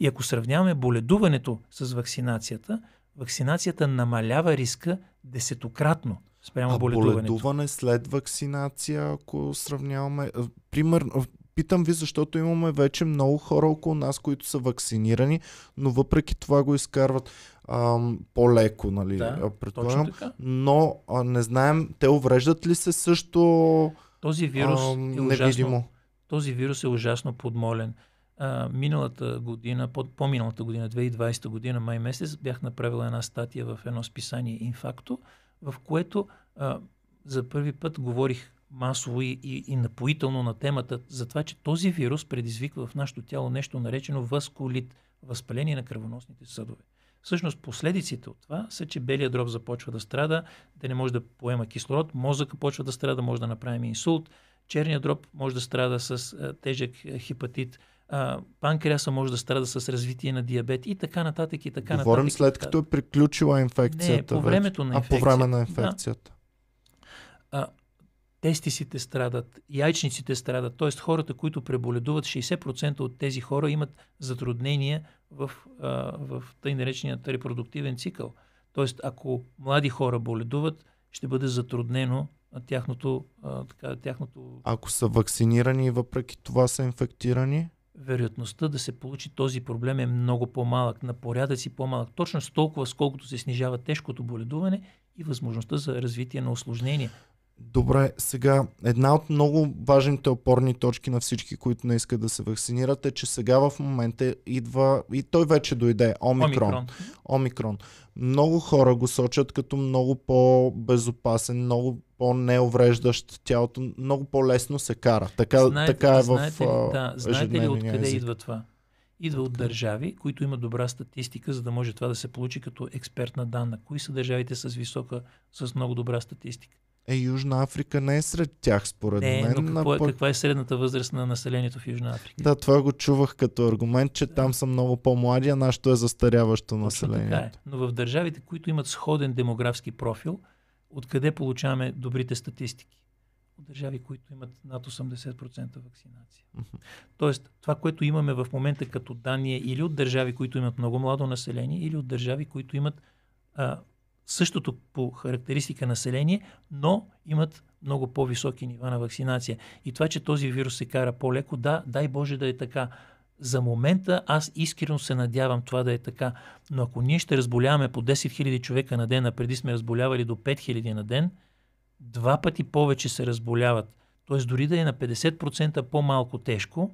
B: И ако сравняваме боледуването с вакцинацията, вакцинацията намалява риска десетократно спрямо а боледуване
A: след вакцинация, ако сравняваме... Примерно, питам ви, защото имаме вече много хора около нас, които са вакцинирани, но въпреки това го изкарват ам, по-леко, нали? Да, така. Но а, не знаем, те увреждат ли се също Този вирус е ужасно, невидимо?
B: Този вирус е ужасно подмолен а, миналата година, по, по-миналата година, 2020 година, май месец, бях направил една статия в едно списание Инфакто, в което а, за първи път говорих масово и, и, и напоително на темата за това, че този вирус предизвиква в нашето тяло нещо наречено възколит, възпаление на кръвоносните съдове. Всъщност последиците от това са, че белия дроб започва да страда, да не може да поема кислород, мозъка почва да страда, може да направим инсулт, Черния дроб може да страда с тежък хепатит, а, панкреаса може да страда с развитие на диабет и така нататък и така Говорим нататък. след като е
A: приключила инфекцията. Не, по времето на инфекцията. А, по време на инфекцията.
B: Да. тестисите страдат, яйчниците страдат, т.е. хората, които преболедуват, 60% от тези хора имат затруднения в, а, в тъй нареченият репродуктивен цикъл. Т.е. ако млади хора боледуват, ще бъде затруднено тяхното, а, така, тяхното...
A: Ако са вакцинирани и въпреки това са инфектирани?
B: вероятността да се получи този проблем е много по-малък, на порядъци по-малък. Точно с толкова, сколкото се снижава тежкото боледуване и възможността за развитие на осложнения.
A: Добре, сега една от много важните опорни точки на всички, които не искат да се вакцинират е, че сега в момента идва и той вече дойде, омикрон. Омикрон. омикрон. Много хора го сочат като много по-безопасен, много по-неувреждащ тялото, много по-лесно се кара. Така, знаете, така е знаете, в ли, да, Знаете ли откъде език? идва това? Идва от държави,
B: които имат добра статистика, за да може това да се получи като експертна данна. Кои са държавите с висока, с много добра статистика?
A: Е, Южна Африка не е сред тях, според не, мен. Но какво, напъл... Е-
B: каква е средната възраст на населението в Южна Африка?
A: Да, това го чувах като аргумент, че там са много по-млади, а нашето е застаряващо население. е.
B: Но в държавите, които имат сходен демографски профил, Откъде получаваме добрите статистики? От държави, които имат над 80% вакцинация. Тоест, това, което имаме в момента като данни е или от държави, които имат много младо население, или от държави, които имат а, същото по характеристика население, но имат много по-високи нива на вакцинация. И това, че този вирус се кара по-леко, да, дай Боже да е така. За момента аз искрено се надявам това да е така, но ако ние ще разболяваме по 10 000 човека на ден, а преди сме разболявали до 5 000 на ден, два пъти повече се разболяват. Тоест дори да е на 50% по-малко тежко,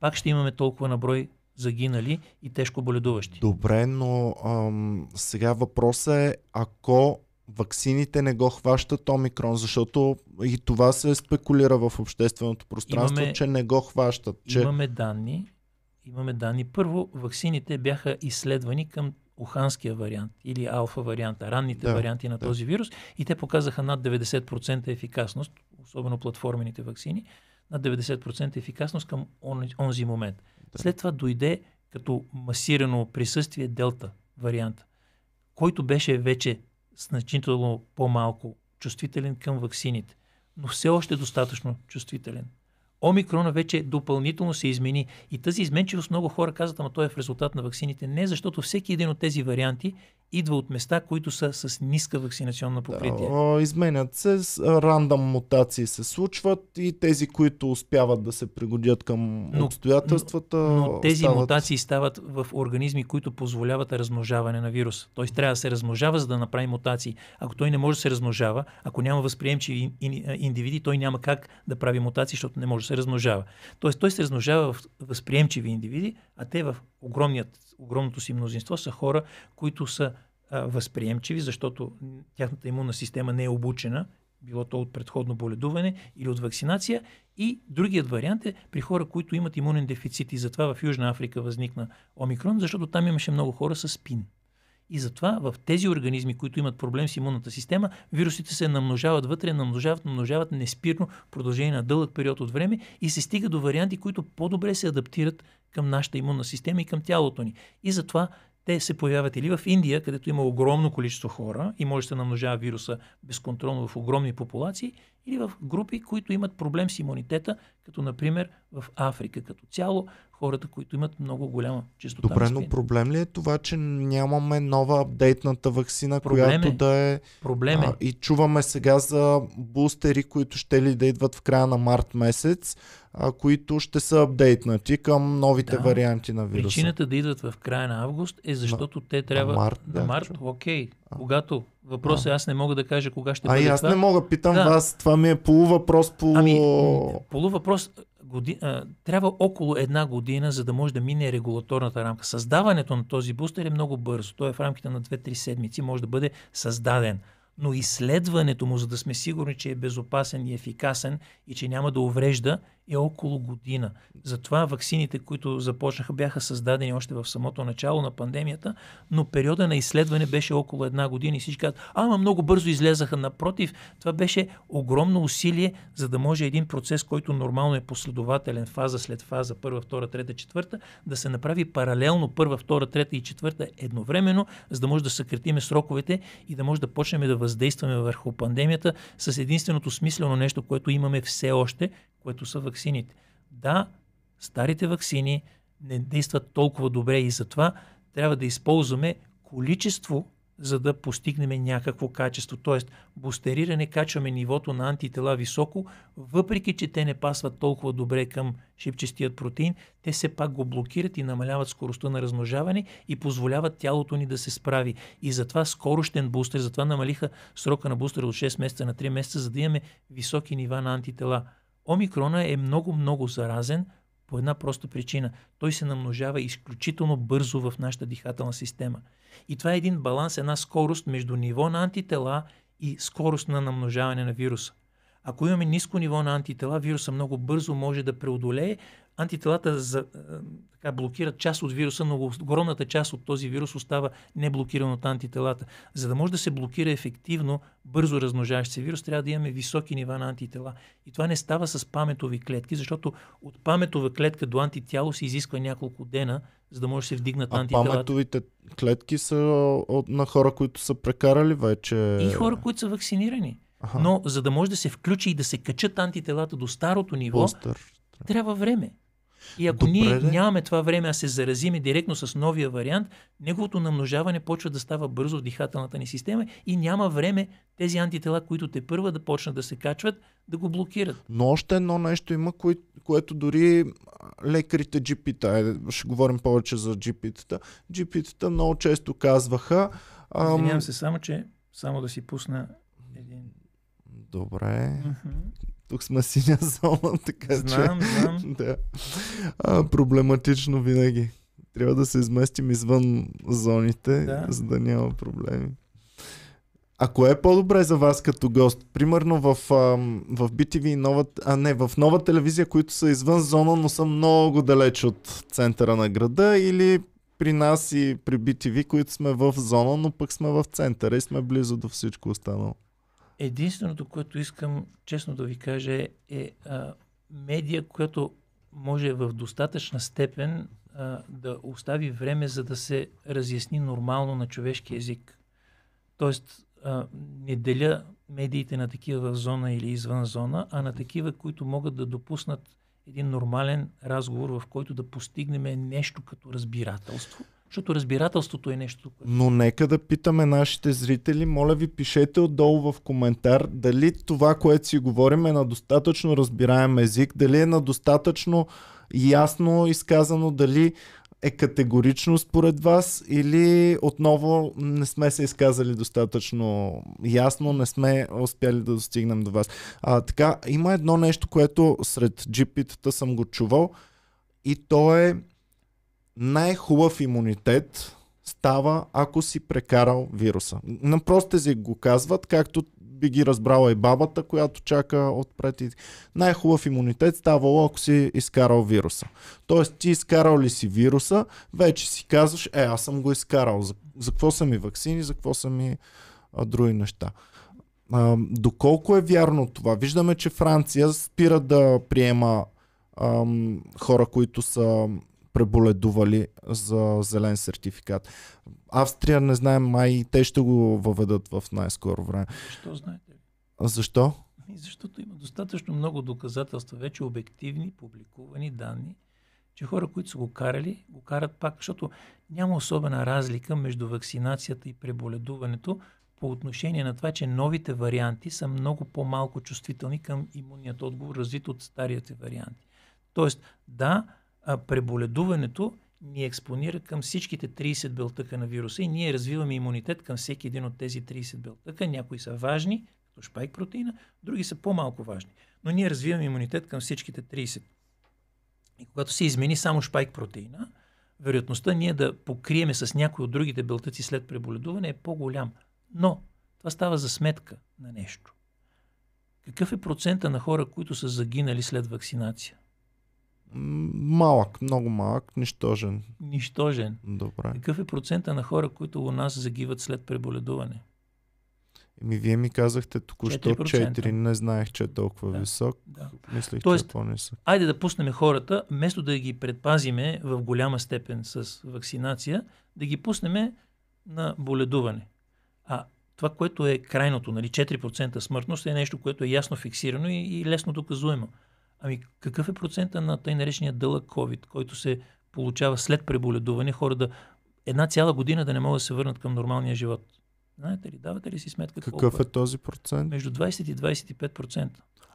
B: пак ще имаме толкова наброй загинали и тежко боледуващи.
A: Добре, но ам, сега въпросът е, ако ваксините не го хващат омикрон, защото и това се спекулира в общественото пространство, имаме, че не го хващат. Че... Имаме
B: данни, имаме данни. Първо, ваксините бяха изследвани към уханския вариант или алфа варианта, ранните да, варианти на да. този вирус и те показаха над 90% ефикасност, особено платформените вакцини, над 90% ефикасност към он, онзи момент. Да. След това дойде като масирано присъствие Делта варианта, който беше вече значително по-малко чувствителен към ваксините, но все още достатъчно чувствителен. Омикрона вече допълнително се измени. И тази изменчивост много хора казват, ама той е в резултат на ваксините. Не, защото всеки един от тези варианти идва от места, които са с ниска вакцинационна покритие.
A: Да, изменят се, рандъм мутации се случват и тези, които успяват да се пригодят към но, обстоятелствата. Но, но тези стават...
B: мутации стават в организми, които позволяват размножаване на вирус. Той трябва да се размножава, за да направи мутации. Ако той не може да се размножава, ако няма възприемчиви индивиди, той няма как да прави мутации, защото не може да се размножава. Тоест той се размножава в възприемчиви индивиди, а те в огромният огромното си мнозинство са хора, които са а, възприемчиви, защото тяхната имунна система не е обучена, било то от предходно боледуване или от вакцинация. И другият вариант е при хора, които имат имунен дефицит и затова в Южна Африка възникна омикрон, защото там имаше много хора с спин. И затова в тези организми, които имат проблем с имунната система, вирусите се намножават вътре, намножават, намножават неспирно в продължение на дълъг период от време и се стига до варианти, които по-добре се адаптират към нашата имунна система и към тялото ни. И затова те се появяват или в Индия, където има огромно количество хора и може да се намножава вируса безконтролно в огромни популации, или в групи, които имат проблем с имунитета, като например в Африка като цяло, хората, които имат много голяма чистота. Добре, но
A: проблем ли е това, че нямаме нова апдейтната вакцина, проблем която е. да е... Проблем е. А, и чуваме сега за бустери, които ще ли да идват в края на март месец, а, които ще са апдейтнати към новите да. варианти на вируса. Причината
B: да идват в края на август е защото на, те трябва... На март, да, март окей, когато? Въпросът е, аз не мога да кажа кога ще а бъде А и аз това. не мога,
A: питам да. вас, това ми е полувъпрос, полу... Ами,
B: полувъпрос, годи... а, трябва около една година, за да може да мине регулаторната рамка. Създаването на този бустер е много бързо. Той е в рамките на 2-3 седмици може да бъде създаден. Но изследването му, за да сме сигурни, че е безопасен и ефикасен и че няма да уврежда, е около година. Затова ваксините, които започнаха, бяха създадени още в самото начало на пандемията, но периода на изследване беше около една година и всички казват, ама много бързо излезаха. Напротив, това беше огромно усилие, за да може един процес, който нормално е последователен фаза след фаза, първа, втора, трета, четвърта, да се направи паралелно първа, втора, трета и четвърта едновременно, за да може да съкратиме сроковете и да може да почнем да въздействаме върху пандемията с единственото смислено нещо, което имаме все още, което са ваксините. Да, старите ваксини не действат толкова добре и затова трябва да използваме количество, за да постигнем някакво качество. Тоест, бустериране качваме нивото на антитела високо, въпреки че те не пасват толкова добре към шипчестият протеин, те се пак го блокират и намаляват скоростта на размножаване и позволяват тялото ни да се справи. И затова скорощен бустер, затова намалиха срока на бустера от 6 месеца на 3 месеца, за да имаме високи нива на антитела. Омикрона е много-много заразен по една проста причина. Той се намножава изключително бързо в нашата дихателна система. И това е един баланс, една скорост между ниво на антитела и скорост на намножаване на вируса. Ако имаме ниско ниво на антитела, вируса много бързо може да преодолее антителата за, е, така, блокират част от вируса, но огромната част от този вирус остава неблокиран от антителата. За да може да се блокира ефективно бързо размножаващ се вирус, трябва да имаме високи нива на антитела. И това не става с паметови клетки, защото от паметова клетка до антитяло се изисква няколко дена, за да може да се вдигнат а антителата.
A: паметовите клетки са от, на хора, които са прекарали вече... И хора,
B: които са вакцинирани. Аха. Но за да може да се включи и да се качат антителата до старото ниво, Бустер. трябва време. И ако Добре, ние да? нямаме това време, да се заразиме директно с новия вариант, неговото намножаване почва да става бързо в дихателната ни система и няма време тези антитела, които те първа да почнат да се качват, да го блокират.
A: Но още едно нещо има, кое, което дори лекарите GP-та, е, ще говорим повече за GP-тата, GP-тата много често казваха... Ам... Извинявам
B: се само, че само да си пусна един...
A: Добре. Тук сме синя зона, така знам, че... Знам, да. а, Проблематично винаги. Трябва да се изместим извън зоните, да. за да няма проблеми. А кое е по-добре за вас като гост? Примерно в, в BTV новата, а не, в нова телевизия, които са извън зона, но са много далеч от центъра на града или при нас и при BTV, които сме в зона, но пък сме в центъра и сме близо до всичко останало?
B: Единственото, което искам честно да ви кажа е, е, а, медия, която може в достатъчна степен а, да остави време, за да се разясни нормално на човешки език. Тоест, а, не деля медиите на такива в зона или извън зона, а на такива, които могат да допуснат един нормален разговор, в който да постигнем нещо като разбирателство – защото разбирателството е нещо.
A: Но нека да питаме нашите зрители, моля ви пишете отдолу в коментар дали това, което си говорим е на достатъчно разбираем език, дали е на достатъчно ясно изказано, дали е категорично според вас или отново не сме се изказали достатъчно ясно, не сме успяли да достигнем до вас. А, така, има едно нещо, което сред джипитата съм го чувал и то е най-хубав имунитет става, ако си прекарал вируса. На простези го казват, както би ги разбрала и бабата, която чака отпред. Най-хубав имунитет става ако си изкарал вируса. Тоест, ти изкарал ли си вируса, вече си казваш, е, аз съм го изкарал. За, за какво са ми вакцини, за какво са ми а, други неща. А, доколко е вярно това? Виждаме, че Франция спира да приема а, хора, които са преболедували за зелен сертификат. Австрия, не знаем, май те ще го въведат в най-скоро време. Защо знаете? Защо? Ами,
B: защото има достатъчно много доказателства, вече обективни, публикувани данни, че хора, които са го карали, го карат пак, защото няма особена разлика между вакцинацията и преболедуването по отношение на това, че новите варианти са много по-малко чувствителни към имунният отговор, развит от старите варианти. Тоест, да, а, преболедуването ни експонира към всичките 30 белтъка на вируса и ние развиваме имунитет към всеки един от тези 30 белтъка. Някои са важни, като шпайк протеина, други са по-малко важни. Но ние развиваме имунитет към всичките 30. И когато се измени само шпайк протеина, вероятността ние да покриеме с някои от другите белтъци след преболедуване е по-голям. Но това става за сметка на нещо. Какъв е процента на хора, които са загинали след вакцинация?
A: Малък, много малък, нищожен.
B: Нищожен. Добре. Какъв е процента на хора, които у нас загиват след преболедуване?
A: Ми, вие ми казахте току-що 4%. 4, не знаех, че е толкова да, висок. Да. Мислих, Тоест, че е по-нисък.
B: Айде да пуснем хората, вместо да ги предпазиме в голяма степен с вакцинация, да ги пуснем на боледуване. А това, което е крайното, нали, 4% смъртност, е нещо, което е ясно фиксирано и, и лесно доказуемо. Ами какъв е процента на тъй наречения дълъг COVID, който се получава след преболедуване, хора да една цяла година да не могат да се върнат към нормалния живот? Знаете ли, давате ли си сметка? Какъв е? е този процент? Между 20 и 25%.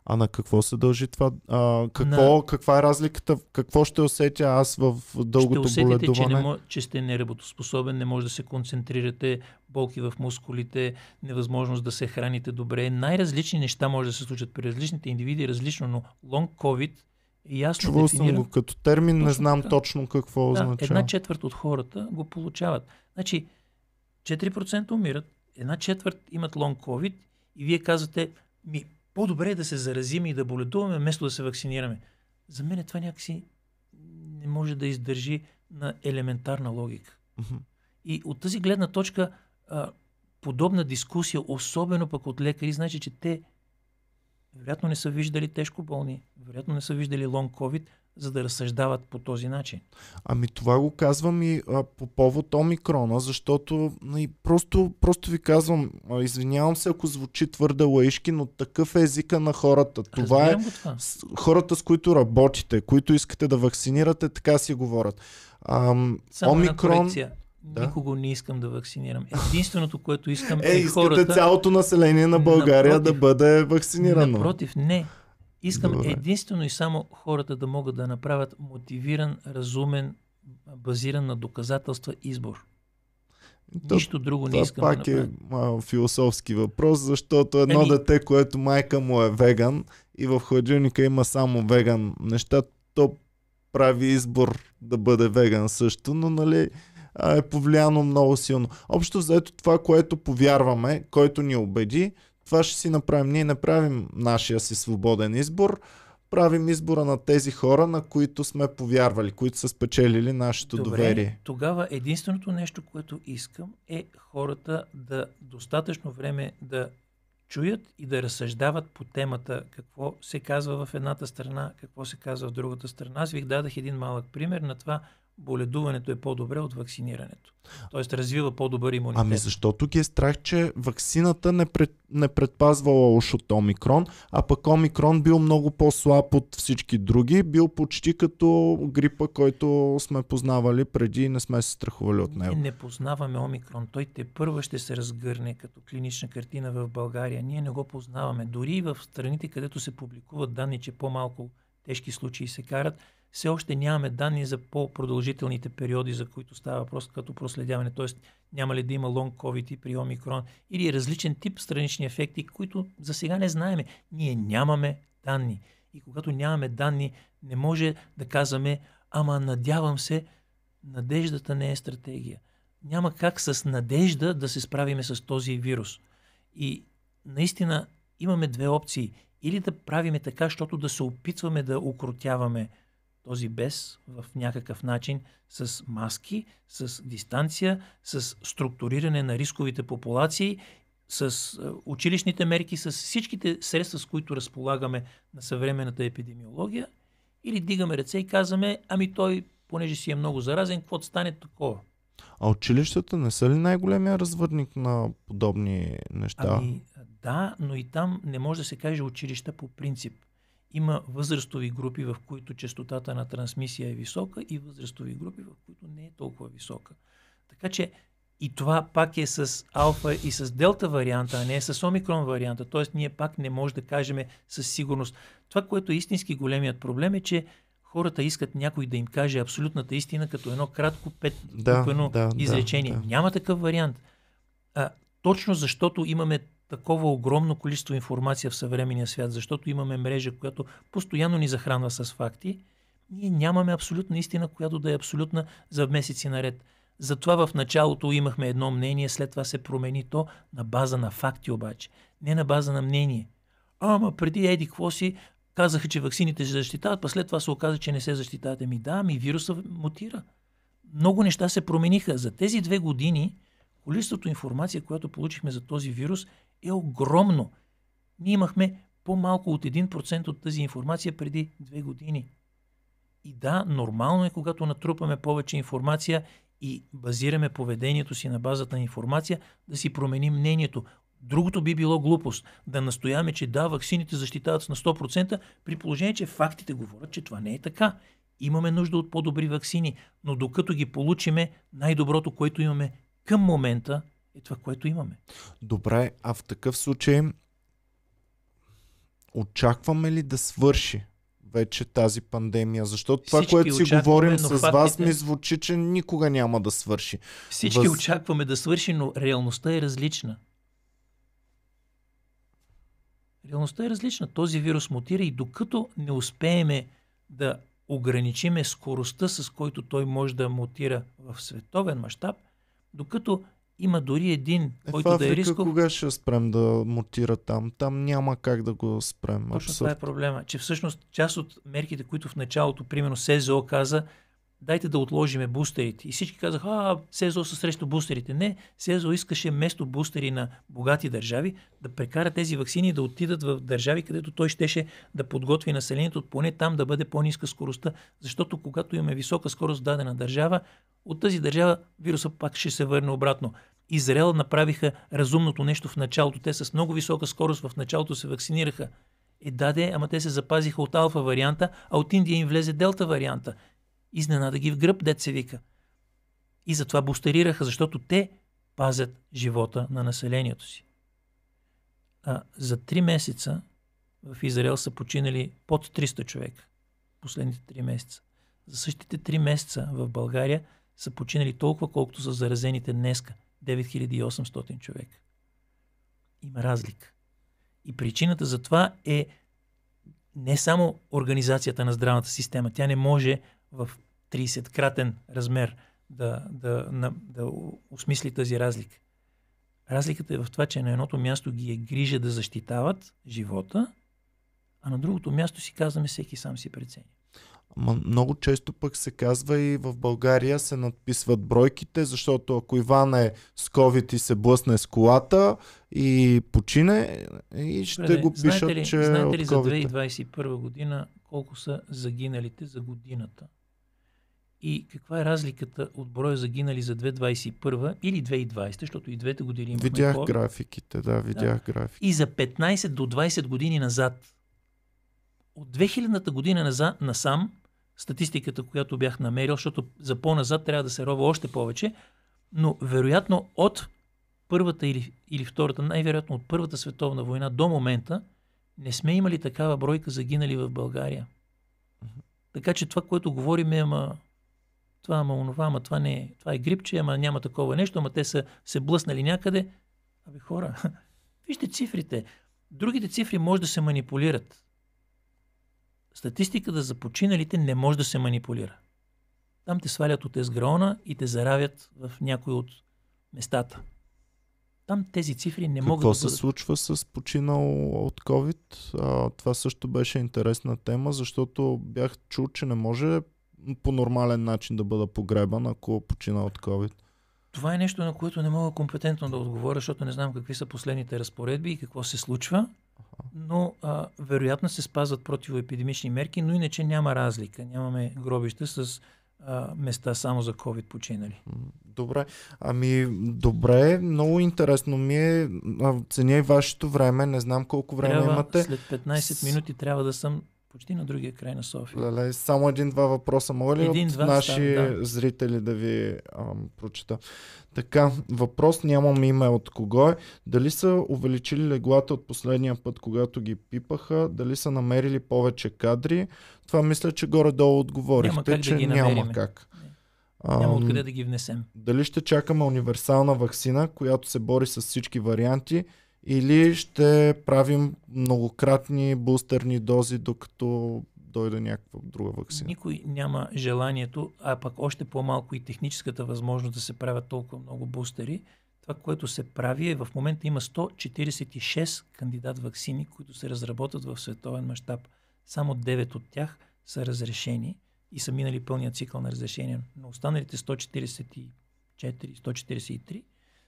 A: А на какво се дължи това? А, какво, на... Каква е разликата? Какво ще усетя аз в дългото ще усетите, боледуване? Че,
B: не че сте неработоспособен, не може да се концентрирате, болки в мускулите, невъзможност да се храните добре. Най-различни неща може да се случат при различните индивиди, различно, но лонг COVID е ясно Чувал съм го като термин, точно не знам така. точно какво да, означава. Една четвърт от хората го получават. Значи, 4% умират, една четвърт имат лонг COVID и вие казвате, ми, по-добре е да се заразим и да боледуваме, вместо да се вакцинираме. За мен това някакси не може да издържи на елементарна логика. Mm-hmm. И от тази гледна точка, а, подобна дискусия, особено пък от лекари, значи, че те вероятно не са виждали тежко болни, вероятно не са виждали лонг COVID, за да разсъждават по този начин.
A: Ами това го казвам и а, по повод омикрона, защото и нали, просто, просто ви казвам, а, извинявам се ако звучи твърде лъишки, но такъв е езика на хората. Това е Разбирам е това. С, хората, с които работите, които искате да вакцинирате, така си говорят. А, Само омикрон... Да.
B: Никого не искам да вакцинирам. Единственото, което искам е, е искате хората... цялото
A: население на България напротив, да бъде вакцинирано. Напротив, не. Искам Добре.
B: единствено и само хората да могат да направят мотивиран, разумен, базиран на доказателства избор. То, Нищо друго не искам пак да е
A: а, философски въпрос, защото едно Еми... дете, което майка му е веган и в хладилника има само веган неща, то прави избор да бъде веган също, но нали е повлияно много силно. Общо заето това, което повярваме, който ни убеди, това ще си направим. Ние не правим нашия си свободен избор, правим избора на тези хора, на които сме повярвали, които са спечелили нашето Добре, доверие.
B: Тогава единственото нещо, което искам е хората да достатъчно време да чуят и да разсъждават по темата какво се казва в едната страна, какво се казва в другата страна. Аз ви дадах един малък пример на това боледуването е по-добре от вакцинирането. Тоест развива по-добър имунитет. Ами
A: защо тук е страх, че ваксината не, пред, не предпазвала уж от омикрон, а пък омикрон бил много по-слаб от всички други, бил почти като грипа, който сме познавали преди и не сме се страхували от него.
B: Ние не познаваме омикрон. Той те първа ще се разгърне като клинична картина в България. Ние не го познаваме. Дори и в страните, където се публикуват данни, че по-малко тежки случаи се карат, все още нямаме данни за по-продължителните периоди, за които става въпрос като проследяване, т.е. няма ли да има лонг COVID и при омикрон или е различен тип странични ефекти, които за сега не знаеме. Ние нямаме данни. И когато нямаме данни, не може да казваме, ама надявам се, надеждата не е стратегия. Няма как с надежда да се справиме с този вирус. И наистина имаме две опции. Или да правиме така, защото да се опитваме да укротяваме този без в някакъв начин с маски, с дистанция, с структуриране на рисковите популации, с е, училищните мерки, с всичките средства, с които разполагаме на съвременната епидемиология, или дигаме ръце и казваме, ами той, понеже си е много заразен, какво стане такова?
A: А училищата не са ли най-големия развърник на подобни неща? Ами,
B: да, но и там не може да се каже училища по принцип. Има възрастови групи, в които частотата на трансмисия е висока и възрастови групи, в които не е толкова висока. Така че и това пак е с алфа и с делта варианта, а не е с омикрон варианта. Тоест ние пак не можем да кажем със сигурност. Това, което е истински големият проблем е, че хората искат някой да им каже абсолютната истина като едно кратко пет да, да, изречение. Да, да. Няма такъв вариант. А, точно защото имаме такова огромно количество информация в съвременния свят, защото имаме мрежа, която постоянно ни захранва с факти, ние нямаме абсолютна истина, която да е абсолютна за месеци наред. Затова в началото имахме едно мнение, след това се промени то на база на факти обаче, не на база на мнение. Ама преди еди квоси казаха, че ваксините се защитават, па след това се оказа, че не се защитават. Ами да, ми вируса мутира. Много неща се промениха. За тези две години количеството информация, която получихме за този вирус – е огромно. Ние имахме по-малко от 1% от тази информация преди две години. И да, нормално е, когато натрупаме повече информация и базираме поведението си на базата на информация, да си променим мнението. Другото би било глупост да настояваме, че да, ваксините защитават на 100%, при положение, че фактите говорят, че това не е така. Имаме нужда от по-добри ваксини, но докато ги получиме, най-доброто, което имаме към момента, е това, което имаме.
A: Добре, а в такъв случай очакваме ли да свърши вече тази пандемия? Защото това, Всички което си говорим с фактите... вас, ми звучи, че никога няма да свърши. Всички Въз...
B: очакваме да свърши, но реалността е различна. Реалността е различна. Този вирус мутира и докато не успееме да ограничиме скоростта, с който той може да мутира в световен мащаб, докато има дори един, е, който Африка, да е рисков.
A: кога ще спрем да мутира там? Там няма как да го спрем. Точно абсурд. това е
B: проблема, че всъщност част от мерките, които в началото, примерно СЗО каза, дайте да отложиме бустерите. И всички казаха, а, СЕЗО са срещу бустерите. Не, СЕЗО искаше вместо бустери на богати държави да прекара тези вакцини да отидат в държави, където той щеше да подготви населението, поне там да бъде по-ниска скоростта. Защото когато имаме висока скорост в дадена държава, от тази държава вируса пак ще се върне обратно. Израел направиха разумното нещо в началото. Те с много висока скорост в началото се вакцинираха. Е, даде, ама те се запазиха от алфа варианта, а от Индия им влезе делта варианта. Изненада ги в гръб, дет се вика. И затова бустерираха, защото те пазят живота на населението си. А за три месеца в Израел са починали под 300 човека. Последните три месеца. За същите три месеца в България са починали толкова, колкото са заразените днеска. 9800 човека. Има разлика. И причината за това е не само организацията на здравната система. Тя не може в 30-кратен размер да, да, да, да осмисли тази разлика. Разликата е в това, че на едното място ги е грижа да защитават живота, а на другото място си казваме всеки сам си прецени.
A: Ама много често пък се казва и в България се надписват бройките, защото ако Иван е с COVID и се блъсне с колата и почине, и ще Преде, го пишат, знаете ли, че е Знаете ли за
B: 2021 година колко са загиналите за годината? И каква е разликата от броя загинали за 2021 или 2020, защото и двете години имахме Видях COVID. графиките, да, видях да. графиките. И за 15 до 20 години назад. От 2000-та година назад, насам статистиката, която бях намерил, защото за по-назад трябва да се рова още повече, но вероятно от първата или, или втората, най-вероятно от първата световна война до момента, не сме имали такава бройка загинали в България. Така че това, което говорим е, ама това, ама онова, ама това не е, това е грипче, ама няма такова нещо, ама те са се блъснали някъде. Абе хора, вижте цифрите. Другите цифри може да се манипулират статистиката за починалите не може да се манипулира. Там те свалят от езграона и те заравят в някои от местата. Там тези цифри не Какво могат да бъдат... Какво се
A: случва с починал от COVID? А, това също беше интересна тема, защото бях чул, че не може по нормален начин да бъда погребан, ако почина от COVID.
B: Това е нещо, на което не мога компетентно да отговоря, защото не знам какви са последните разпоредби и какво се случва но а, вероятно се спазват противоепидемични мерки, но иначе няма разлика. Нямаме гробища с а, места само за COVID починали. Добре,
A: ами добре, много интересно ми е, ценя и вашето време, не знам колко време трябва, имате.
B: След 15 минути трябва да съм почти на другия край на София.
A: Леле, само един-два въпроса. Мога ли един, от два, наши да. зрители да ви ам, прочита? Така, въпрос нямам име от кого е. Дали са увеличили леглата от последния път, когато ги пипаха? Дали са намерили повече кадри? Това мисля, че горе-долу отговорихте, няма как че да ги няма как. няма откъде да ги внесем. Дали ще чакаме универсална вакцина, която се бори с всички варианти? или ще правим многократни бустерни дози, докато дойде някаква друга вакцина. Никой
B: няма желанието, а пък още по-малко и техническата възможност да се правят толкова много бустери. Това, което се прави е в момента има 146 кандидат вакцини, които се разработват в световен мащаб. Само 9 от тях са разрешени и са минали пълния цикъл на разрешение. Но останалите 144, 143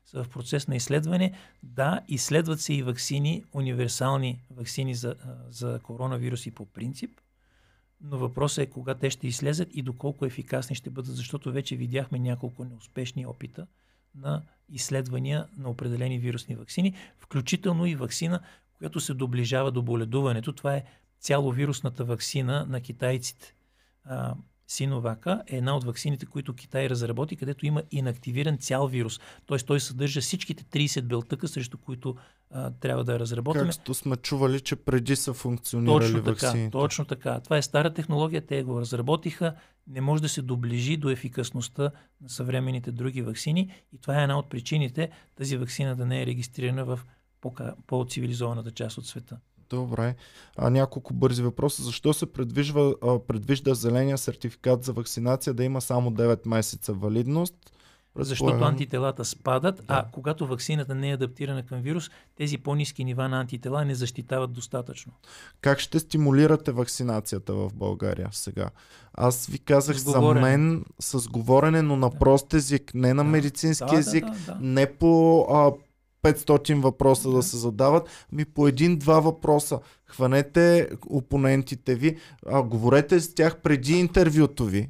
B: са в процес на изследване. Да, изследват се и вакцини, универсални вакцини за, за коронавируси по принцип, но въпросът е кога те ще излезат и доколко ефикасни ще бъдат, защото вече видяхме няколко неуспешни опита на изследвания на определени вирусни вакцини, включително и вакцина, която се доближава до боледуването. Това е цяловирусната вакцина на китайците. Синовака е една от ваксините, които Китай разработи, където има инактивиран цял вирус. Т.е. той съдържа всичките 30 белтъка, срещу които а, трябва да разработим. Както
A: сме чували, че преди са функционирали точно така, вакцините.
B: Точно така. Това е стара технология, те го разработиха, не може да се доближи до ефикасността на съвременните други вакцини и това е една от причините тази вакцина да не е регистрирана в по-цивилизованата част от света.
A: Добре. А, няколко бързи въпроса. Защо се предвижва, предвижда зеления сертификат за вакцинация да има само 9 месеца валидност? Защото
B: антителата спадат, да. а когато ваксината не е адаптирана към вирус, тези по-низки нива на антитела не защитават достатъчно.
A: Как ще стимулирате вакцинацията в България сега? Аз ви казах за мен с говорене, но на да. прост език, не на да. медицински да, език, да, да, да. не по а, 500 въпроса да се задават, ми по един-два въпроса. Хванете опонентите ви, а, говорете с тях преди интервюто ви.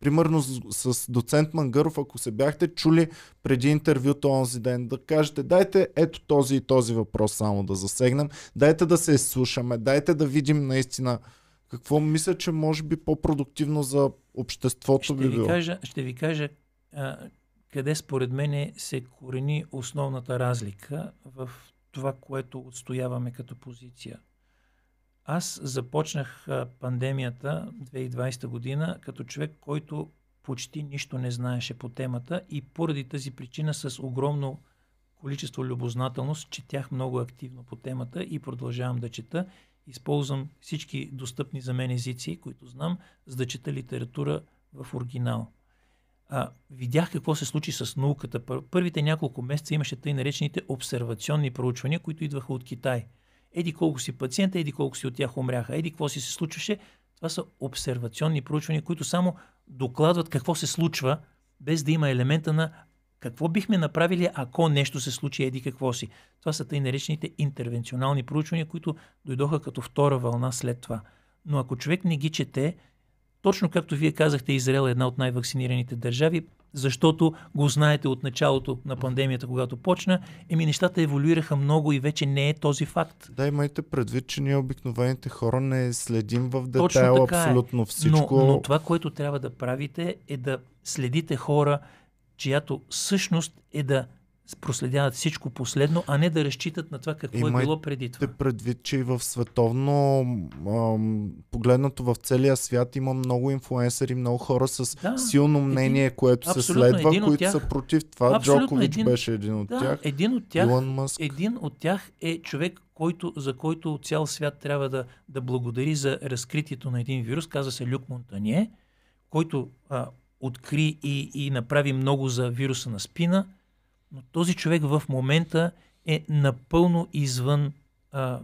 A: Примерно с, с доцент Мангаров, ако се бяхте чули преди интервюто онзи ден, да кажете, дайте ето този и този въпрос само да засегнем, дайте да се слушаме, дайте да видим наистина какво мисля, че може би по-продуктивно за обществото ще би ви било. Кажа,
B: ще ви кажа, а, къде според мен се корени основната разлика в това, което отстояваме като позиция. Аз започнах пандемията 2020 година като човек, който почти нищо не знаеше по темата и поради тази причина с огромно количество любознателност четях много активно по темата и продължавам да чета. Използвам всички достъпни за мен езици, които знам, за да чета литература в оригинал а, видях какво се случи с науката. Първите няколко месеца имаше тъй наречените обсервационни проучвания, които идваха от Китай. Еди колко си пациента, еди колко си от тях умряха, еди какво си се случваше. Това са обсервационни проучвания, които само докладват какво се случва, без да има елемента на какво бихме направили, ако нещо се случи, еди какво си. Това са тъй наречените интервенционални проучвания, които дойдоха като втора вълна след това. Но ако човек не ги чете, точно както вие казахте, Израел е една от най-вакцинираните държави, защото го знаете от началото на пандемията, когато почна, еми нещата еволюираха много и вече не е този факт. Да, имайте предвид, че ние
A: обикновените
B: хора не следим в детайл е. абсолютно е. всичко. Но, но това, което трябва да правите е да следите хора, чиято същност е да проследяват всичко последно, а не да разчитат на това какво е Имайте е било
A: преди това. предвид, че и в световно ам, погледнато в целия свят има много инфуенсери, много хора с да, силно мнение, един, което се следва, които тях, са против това. Джокович един, беше един от да, тях. Един от тях, Илон
B: Мъск. един от тях е човек, който, за който цял свят трябва да, да благодари за разкритието на един вирус. Каза се Люк Монтанье, който а, откри и, и направи много за вируса на спина – но този човек в момента е напълно извън а,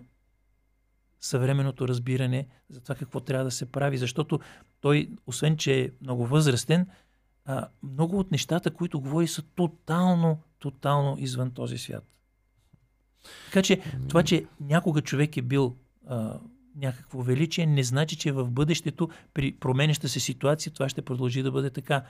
B: съвременното разбиране за това какво трябва да се прави, защото той, освен че е много възрастен, а, много от нещата, които говори, са тотално, тотално извън този свят. Така че това, че някога човек е бил а, някакво величие, не значи, че в бъдещето при променеща се ситуация това ще продължи да бъде така.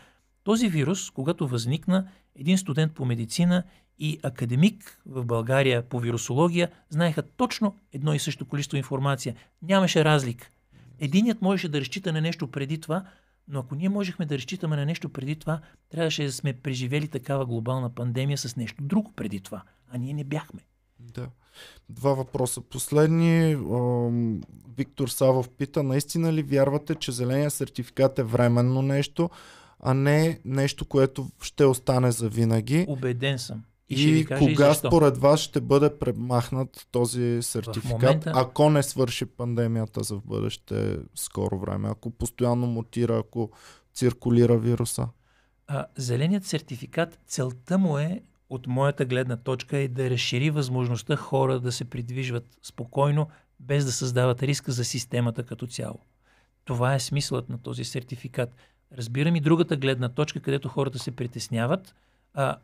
B: Този вирус, когато възникна, един студент по медицина и академик в България по вирусология знаеха точно едно и също количество информация. Нямаше разлика. Единият можеше да разчита на нещо преди това, но ако ние можехме да разчитаме на нещо преди това, трябваше да сме преживели такава глобална пандемия с нещо друго преди това. А ние не бяхме.
A: Да. Два въпроса. Последни. Виктор Савов пита, наистина ли вярвате, че зеления сертификат е временно нещо, а не нещо, което ще остане за винаги. Убеден съм. И, и кога и според вас ще бъде премахнат този сертификат, момента... ако не свърши пандемията за в бъдеще скоро време, ако постоянно мутира, ако циркулира вируса?
B: А, зеленият сертификат, целта му е, от моята гледна точка, е да разшири възможността хора да се придвижват спокойно, без да създават риска за системата като цяло. Това е смисълът на този сертификат. Разбирам и другата гледна точка, където хората се притесняват. А,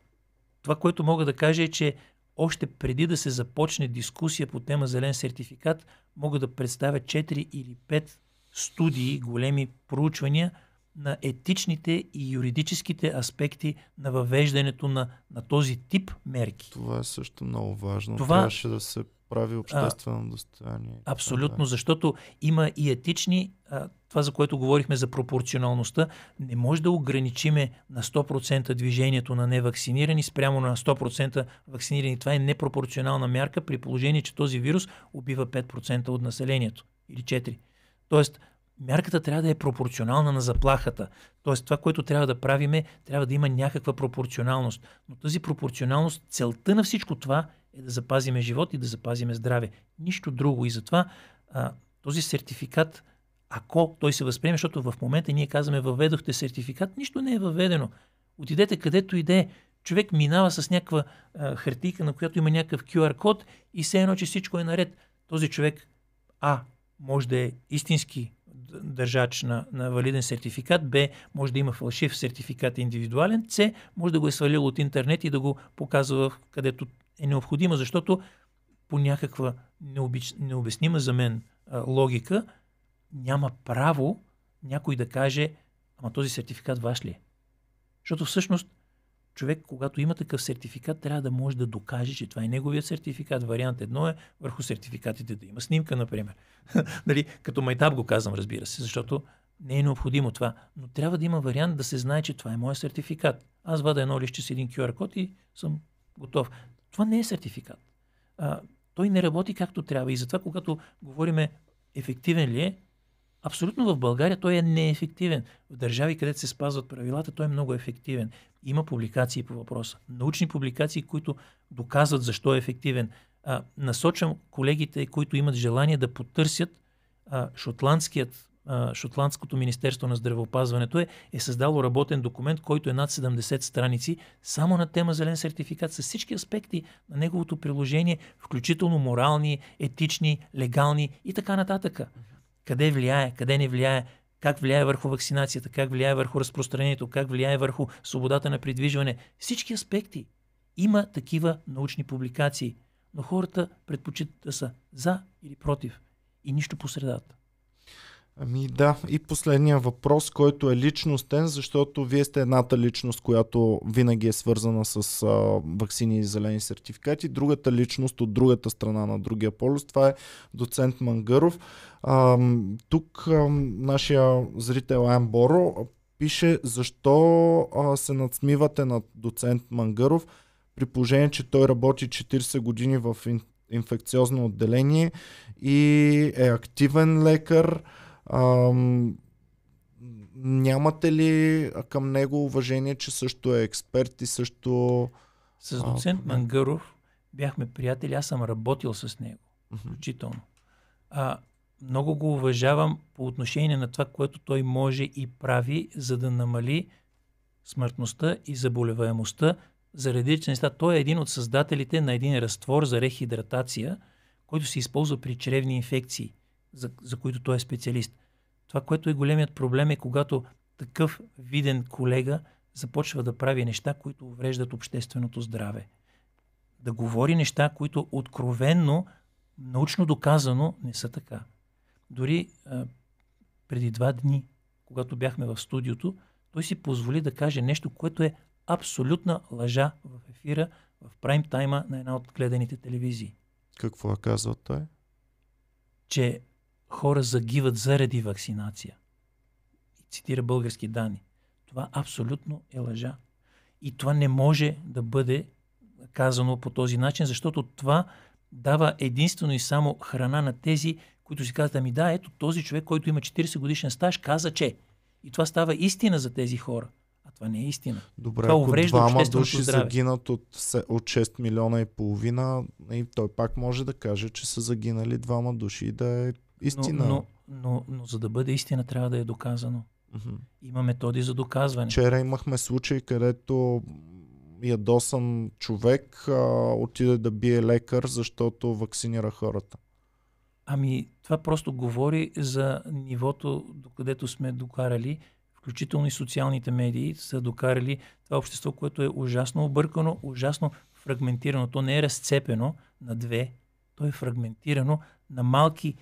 B: това, което мога да кажа е, че още преди да се започне дискусия по тема зелен сертификат, мога да представя 4 или 5 студии, големи проучвания на етичните и юридическите аспекти на въвеждането на, на този тип мерки.
A: Това е също много важно. Това Трябваше да се прави обществено а, достояние. Абсолютно,
B: да. защото има и етични, а, това за което говорихме за пропорционалността, не може да ограничиме на 100% движението на невакцинирани спрямо на 100% вакцинирани. Това е непропорционална мярка при положение, че този вирус убива 5% от населението или 4%. Тоест, мярката трябва да е пропорционална на заплахата. Тоест това, което трябва да правиме, трябва да има някаква пропорционалност. Но тази пропорционалност, целта на всичко това е да запазиме живот и да запазиме здраве. Нищо друго. И затова а, този сертификат, ако той се възприеме, защото в момента ние казваме въведохте сертификат, нищо не е въведено. Отидете където и да е. Човек минава с някаква а, хартийка, на която има някакъв QR код и все едно, че всичко е наред. Този човек, а, може да е истински държач на, на валиден сертификат, Б, може да има фалшив сертификат индивидуален, С, може да го е свалил от интернет и да го показва в където е необходима, защото по някаква необич... необяснима за мен а, логика няма право някой да каже, ама този сертификат ваш ли е? Защото всъщност човек, когато има такъв сертификат, трябва да може да докаже, че това е неговият сертификат. Вариант едно е върху сертификатите да има снимка, например. Дали, като майтап го казвам, разбира се, защото не е необходимо това. Но трябва да има вариант да се знае, че това е моят сертификат. Аз вада едно лище с един QR код и съм готов. Това не е сертификат. А, той не работи както трябва. И затова, когато говориме ефективен ли е, абсолютно в България той е неефективен. В държави, където се спазват правилата, той е много ефективен. Има публикации по въпроса. Научни публикации, които доказват защо е ефективен. А, насочвам колегите, които имат желание да потърсят а, шотландският Шотландското Министерство на здравеопазването е, е създало работен документ, който е над 70 страници, само на тема зелен сертификат, с всички аспекти на неговото приложение, включително морални, етични, легални и така нататък. Къде влияе, къде не влияе, как влияе върху вакцинацията, как влияе върху разпространението, как влияе върху свободата на придвижване. Всички аспекти. Има такива научни публикации, но хората предпочитат да са за или против и нищо по средата. Ами
A: да, и последния въпрос, който е личностен, защото вие сте едната личност, която винаги е свързана с а, вакцини и зелени сертификати. Другата личност от другата страна на другия полюс, това е доцент Мангаров. А, тук а, нашия зрител Ан Боро пише защо а, се надсмивате на доцент Мангаров, при положение, че той работи 40 години в инфекциозно отделение и е активен лекар. Ам, нямате ли към него уважение, че също е експерт и също... С доцент а,
B: Мангаров бяхме приятели, аз съм работил с него, включително. А, много го уважавам по отношение на това, което той може и прави, за да намали смъртността и заболеваемостта за редични нали, неща. Той е един от създателите на един разтвор за рехидратация, който се използва при чревни инфекции – за, за които той е специалист. Това, което е големият проблем е, когато такъв виден колега започва да прави неща, които увреждат общественото здраве. Да говори неща, които откровенно, научно доказано не са така. Дори а, преди два дни, когато бяхме в студиото, той си позволи да каже нещо, което е абсолютна лъжа в ефира, в прайм тайма на една от гледаните телевизии. Какво е казал той? Че хора загиват заради вакцинация. Цитира български данни. Това абсолютно е лъжа. И това не може да бъде казано по този начин, защото това дава единствено и само храна на тези, които си казват, ами да, ето този човек, който има 40 годишен стаж, каза, че. И това става истина за тези хора. А това не е истина. Добре, това ако двама души здраве.
A: загинат от, от 6 милиона и половина, и той пак може да каже, че са загинали двама души и да е
B: истина. Но, но, но, но за да бъде истина, трябва да е доказано. Mm-hmm. Има методи за доказване. Вчера
A: имахме случай, където ядосан човек а, отиде да бие лекар, защото вакцинира хората.
B: Ами, това просто говори за нивото, докъдето сме докарали, включително и социалните медии са докарали това общество, което е ужасно объркано, ужасно фрагментирано. То не е разцепено на две, то е фрагментирано на малки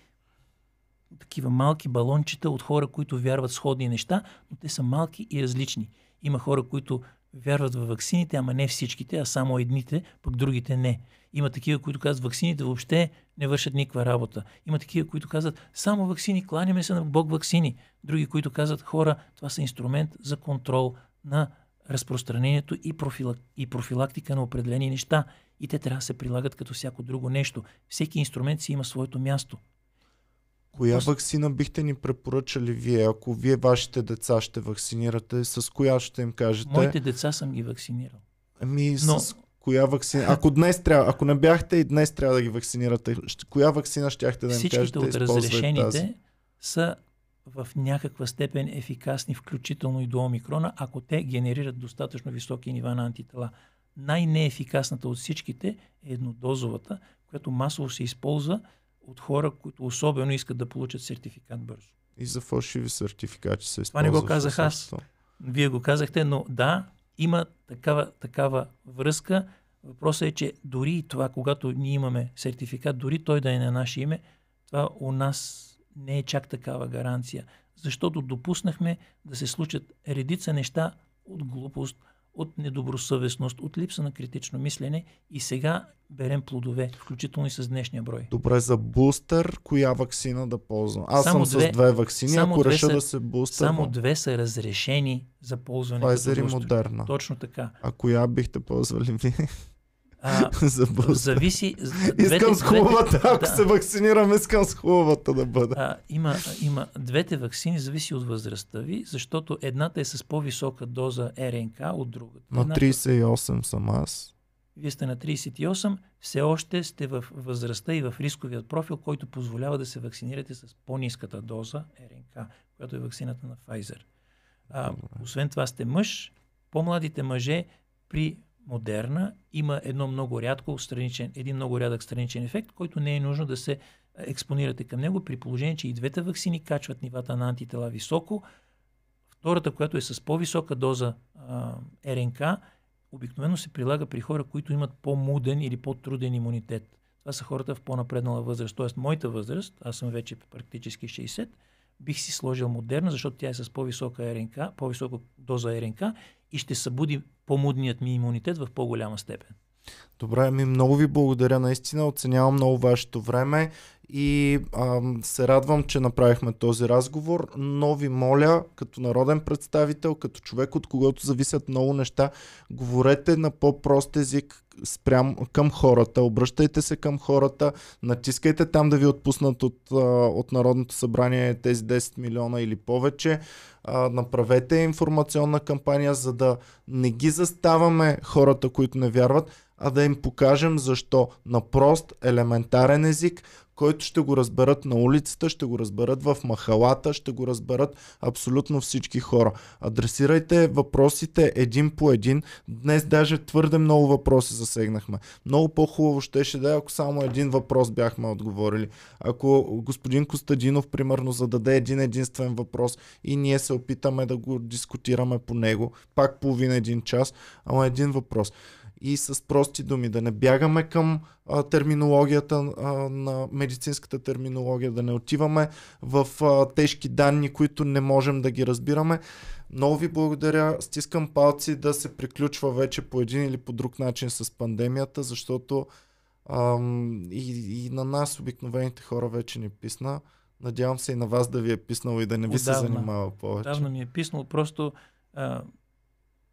B: такива малки балончета от хора, които вярват сходни неща, но те са малки и различни. Има хора, които вярват в ваксините, ама не всичките, а само едните, пък другите не. Има такива, които казват, ваксините въобще не вършат никаква работа. Има такива, които казват, само ваксини, кланяме се на Бог ваксини. Други, които казват, хора, това са инструмент за контрол на разпространението и, профилак... и профилактика на определени неща. И те трябва да се прилагат като всяко друго нещо. Всеки инструмент си има своето място.
A: Коя Пос... вакцина бихте ни препоръчали вие, ако вие вашите деца ще вакцинирате, с коя ще им кажете? Моите
B: деца съм ги вакцинирал. Ами Но... с
A: коя вакцина? Ако днес трябва, ако не бяхте и днес трябва да ги вакцинирате, коя вакцина щяхте да им Всичките кажете? Всичките от разрешените тази?
B: са в някаква степен ефикасни, включително и до омикрона, ако те генерират достатъчно високи нива на антитела. Най-неефикасната от всичките е еднодозовата, която масово се използва от хора, които особено искат да получат сертификат бързо.
A: И за фалшиви сертификати се Това не го казах аз.
B: Вие го казахте, но да, има такава, такава връзка. Въпросът е, че дори и това, когато ние имаме сертификат, дори той да е на наше име, това у нас не е чак такава гаранция. Защото допуснахме да се случат редица неща от глупост, от недобросъвестност, от липса на критично мислене и сега берем плодове, включително и с днешния брой.
A: Добре, за бустър, коя вакцина
B: да ползвам? Аз само съм две, с две вакцини, ако реша са, да се бустър. Само две са разрешени за ползване. Pfizer и Модерна. Точно така.
A: А коя бихте ползвали вие?
B: А, зависи. Двете, искам с хубавата, двете, ако да. се
A: вакцинирам, искам с хубавата да
B: бъда. А, има, има двете вакцини, зависи от възрастта ви, защото едната е с по-висока доза РНК от другата. На
A: 38 съм аз.
B: Вие сте на 38, все още сте в възрастта и в рисковият профил, който позволява да се вакцинирате с по-низката доза РНК, която е вакцината на Pfizer. А, освен това сте мъж, по-младите мъже при модерна, има едно много рядко страничен, един много рядък страничен ефект, който не е нужно да се е, експонирате към него, при положение, че и двете вакцини качват нивата на антитела високо. Втората, която е с по-висока доза а, РНК, обикновено се прилага при хора, които имат по-муден или по-труден имунитет. Това са хората в по-напреднала възраст. Тоест, моята възраст, аз съм вече практически 60, бих си сложил модерна, защото тя е с по-висока РНК, по-висока доза РНК и ще събуди по-мудният ми имунитет в по-голяма степен.
A: Добре, ми много ви благодаря наистина, оценявам много вашето време и а, се радвам, че направихме този разговор, но ви моля, като народен представител, като човек, от когото зависят много неща, говорете на по-прост език спрям, към хората, обръщайте се към хората, натискайте там да ви отпуснат от, от Народното събрание тези 10 милиона или повече, а, направете информационна кампания, за да не ги заставаме хората, които не вярват, а да им им покажем защо на прост, елементарен език, който ще го разберат на улицата, ще го разберат в махалата, ще го разберат абсолютно всички хора. Адресирайте въпросите един по един. Днес даже твърде много въпроси засегнахме. Много по-хубаво щеше да е, ако само един въпрос бяхме отговорили. Ако господин Костадинов, примерно, зададе един единствен въпрос и ние се опитаме да го дискутираме по него, пак половина един час, ама един въпрос и с прости думи, да не бягаме към а, терминологията а, на медицинската терминология, да не отиваме в а, тежки данни, които не можем да ги разбираме. Много ви благодаря. Стискам палци да се приключва вече по един или по друг начин с пандемията, защото ам, и, и на нас, обикновените хора, вече ни е писна. Надявам се и на вас да ви е писнало и да не ви отдавна, се занимава повече. Отдавна
B: ми е писнало. Просто а,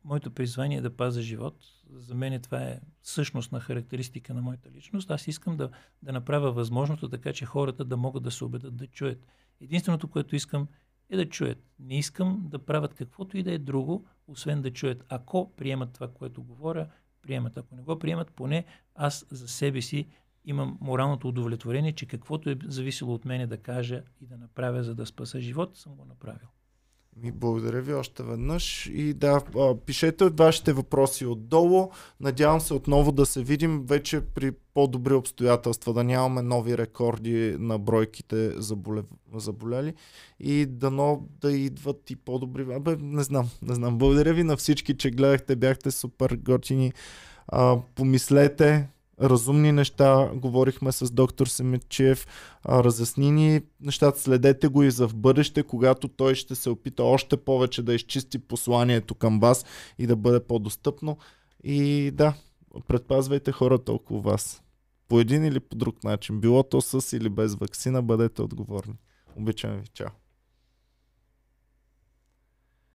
B: моето призвание е да пазя живот за мен това е същностна характеристика на моята личност. Аз искам да, да направя възможното така, че хората да могат да се убедат да чуят. Единственото, което искам е да чуят. Не искам да правят каквото и да е друго, освен да чуят. Ако приемат това, което говоря, приемат. Ако не го приемат, поне аз за себе си имам моралното удовлетворение, че каквото е зависело от мене да кажа и да направя, за да спаса живот, съм го направил.
A: Ми благодаря ви още веднъж и да, пишете вашите въпроси отдолу. Надявам се отново да се видим вече при по-добри обстоятелства, да нямаме нови рекорди на бройките заболе... заболяли и дано да идват и по-добри. Абе, не знам, не знам. Благодаря ви на всички, че гледахте, бяхте супер готини. А, помислете, разумни неща. Говорихме с доктор Семечев, разясни ни нещата, следете го и за в бъдеще, когато той ще се опита още повече да изчисти посланието към вас и да бъде по-достъпно. И да, предпазвайте хората около вас. По един или по друг начин. Било то с или без вакцина, бъдете отговорни. Обичаме, ви. Чао.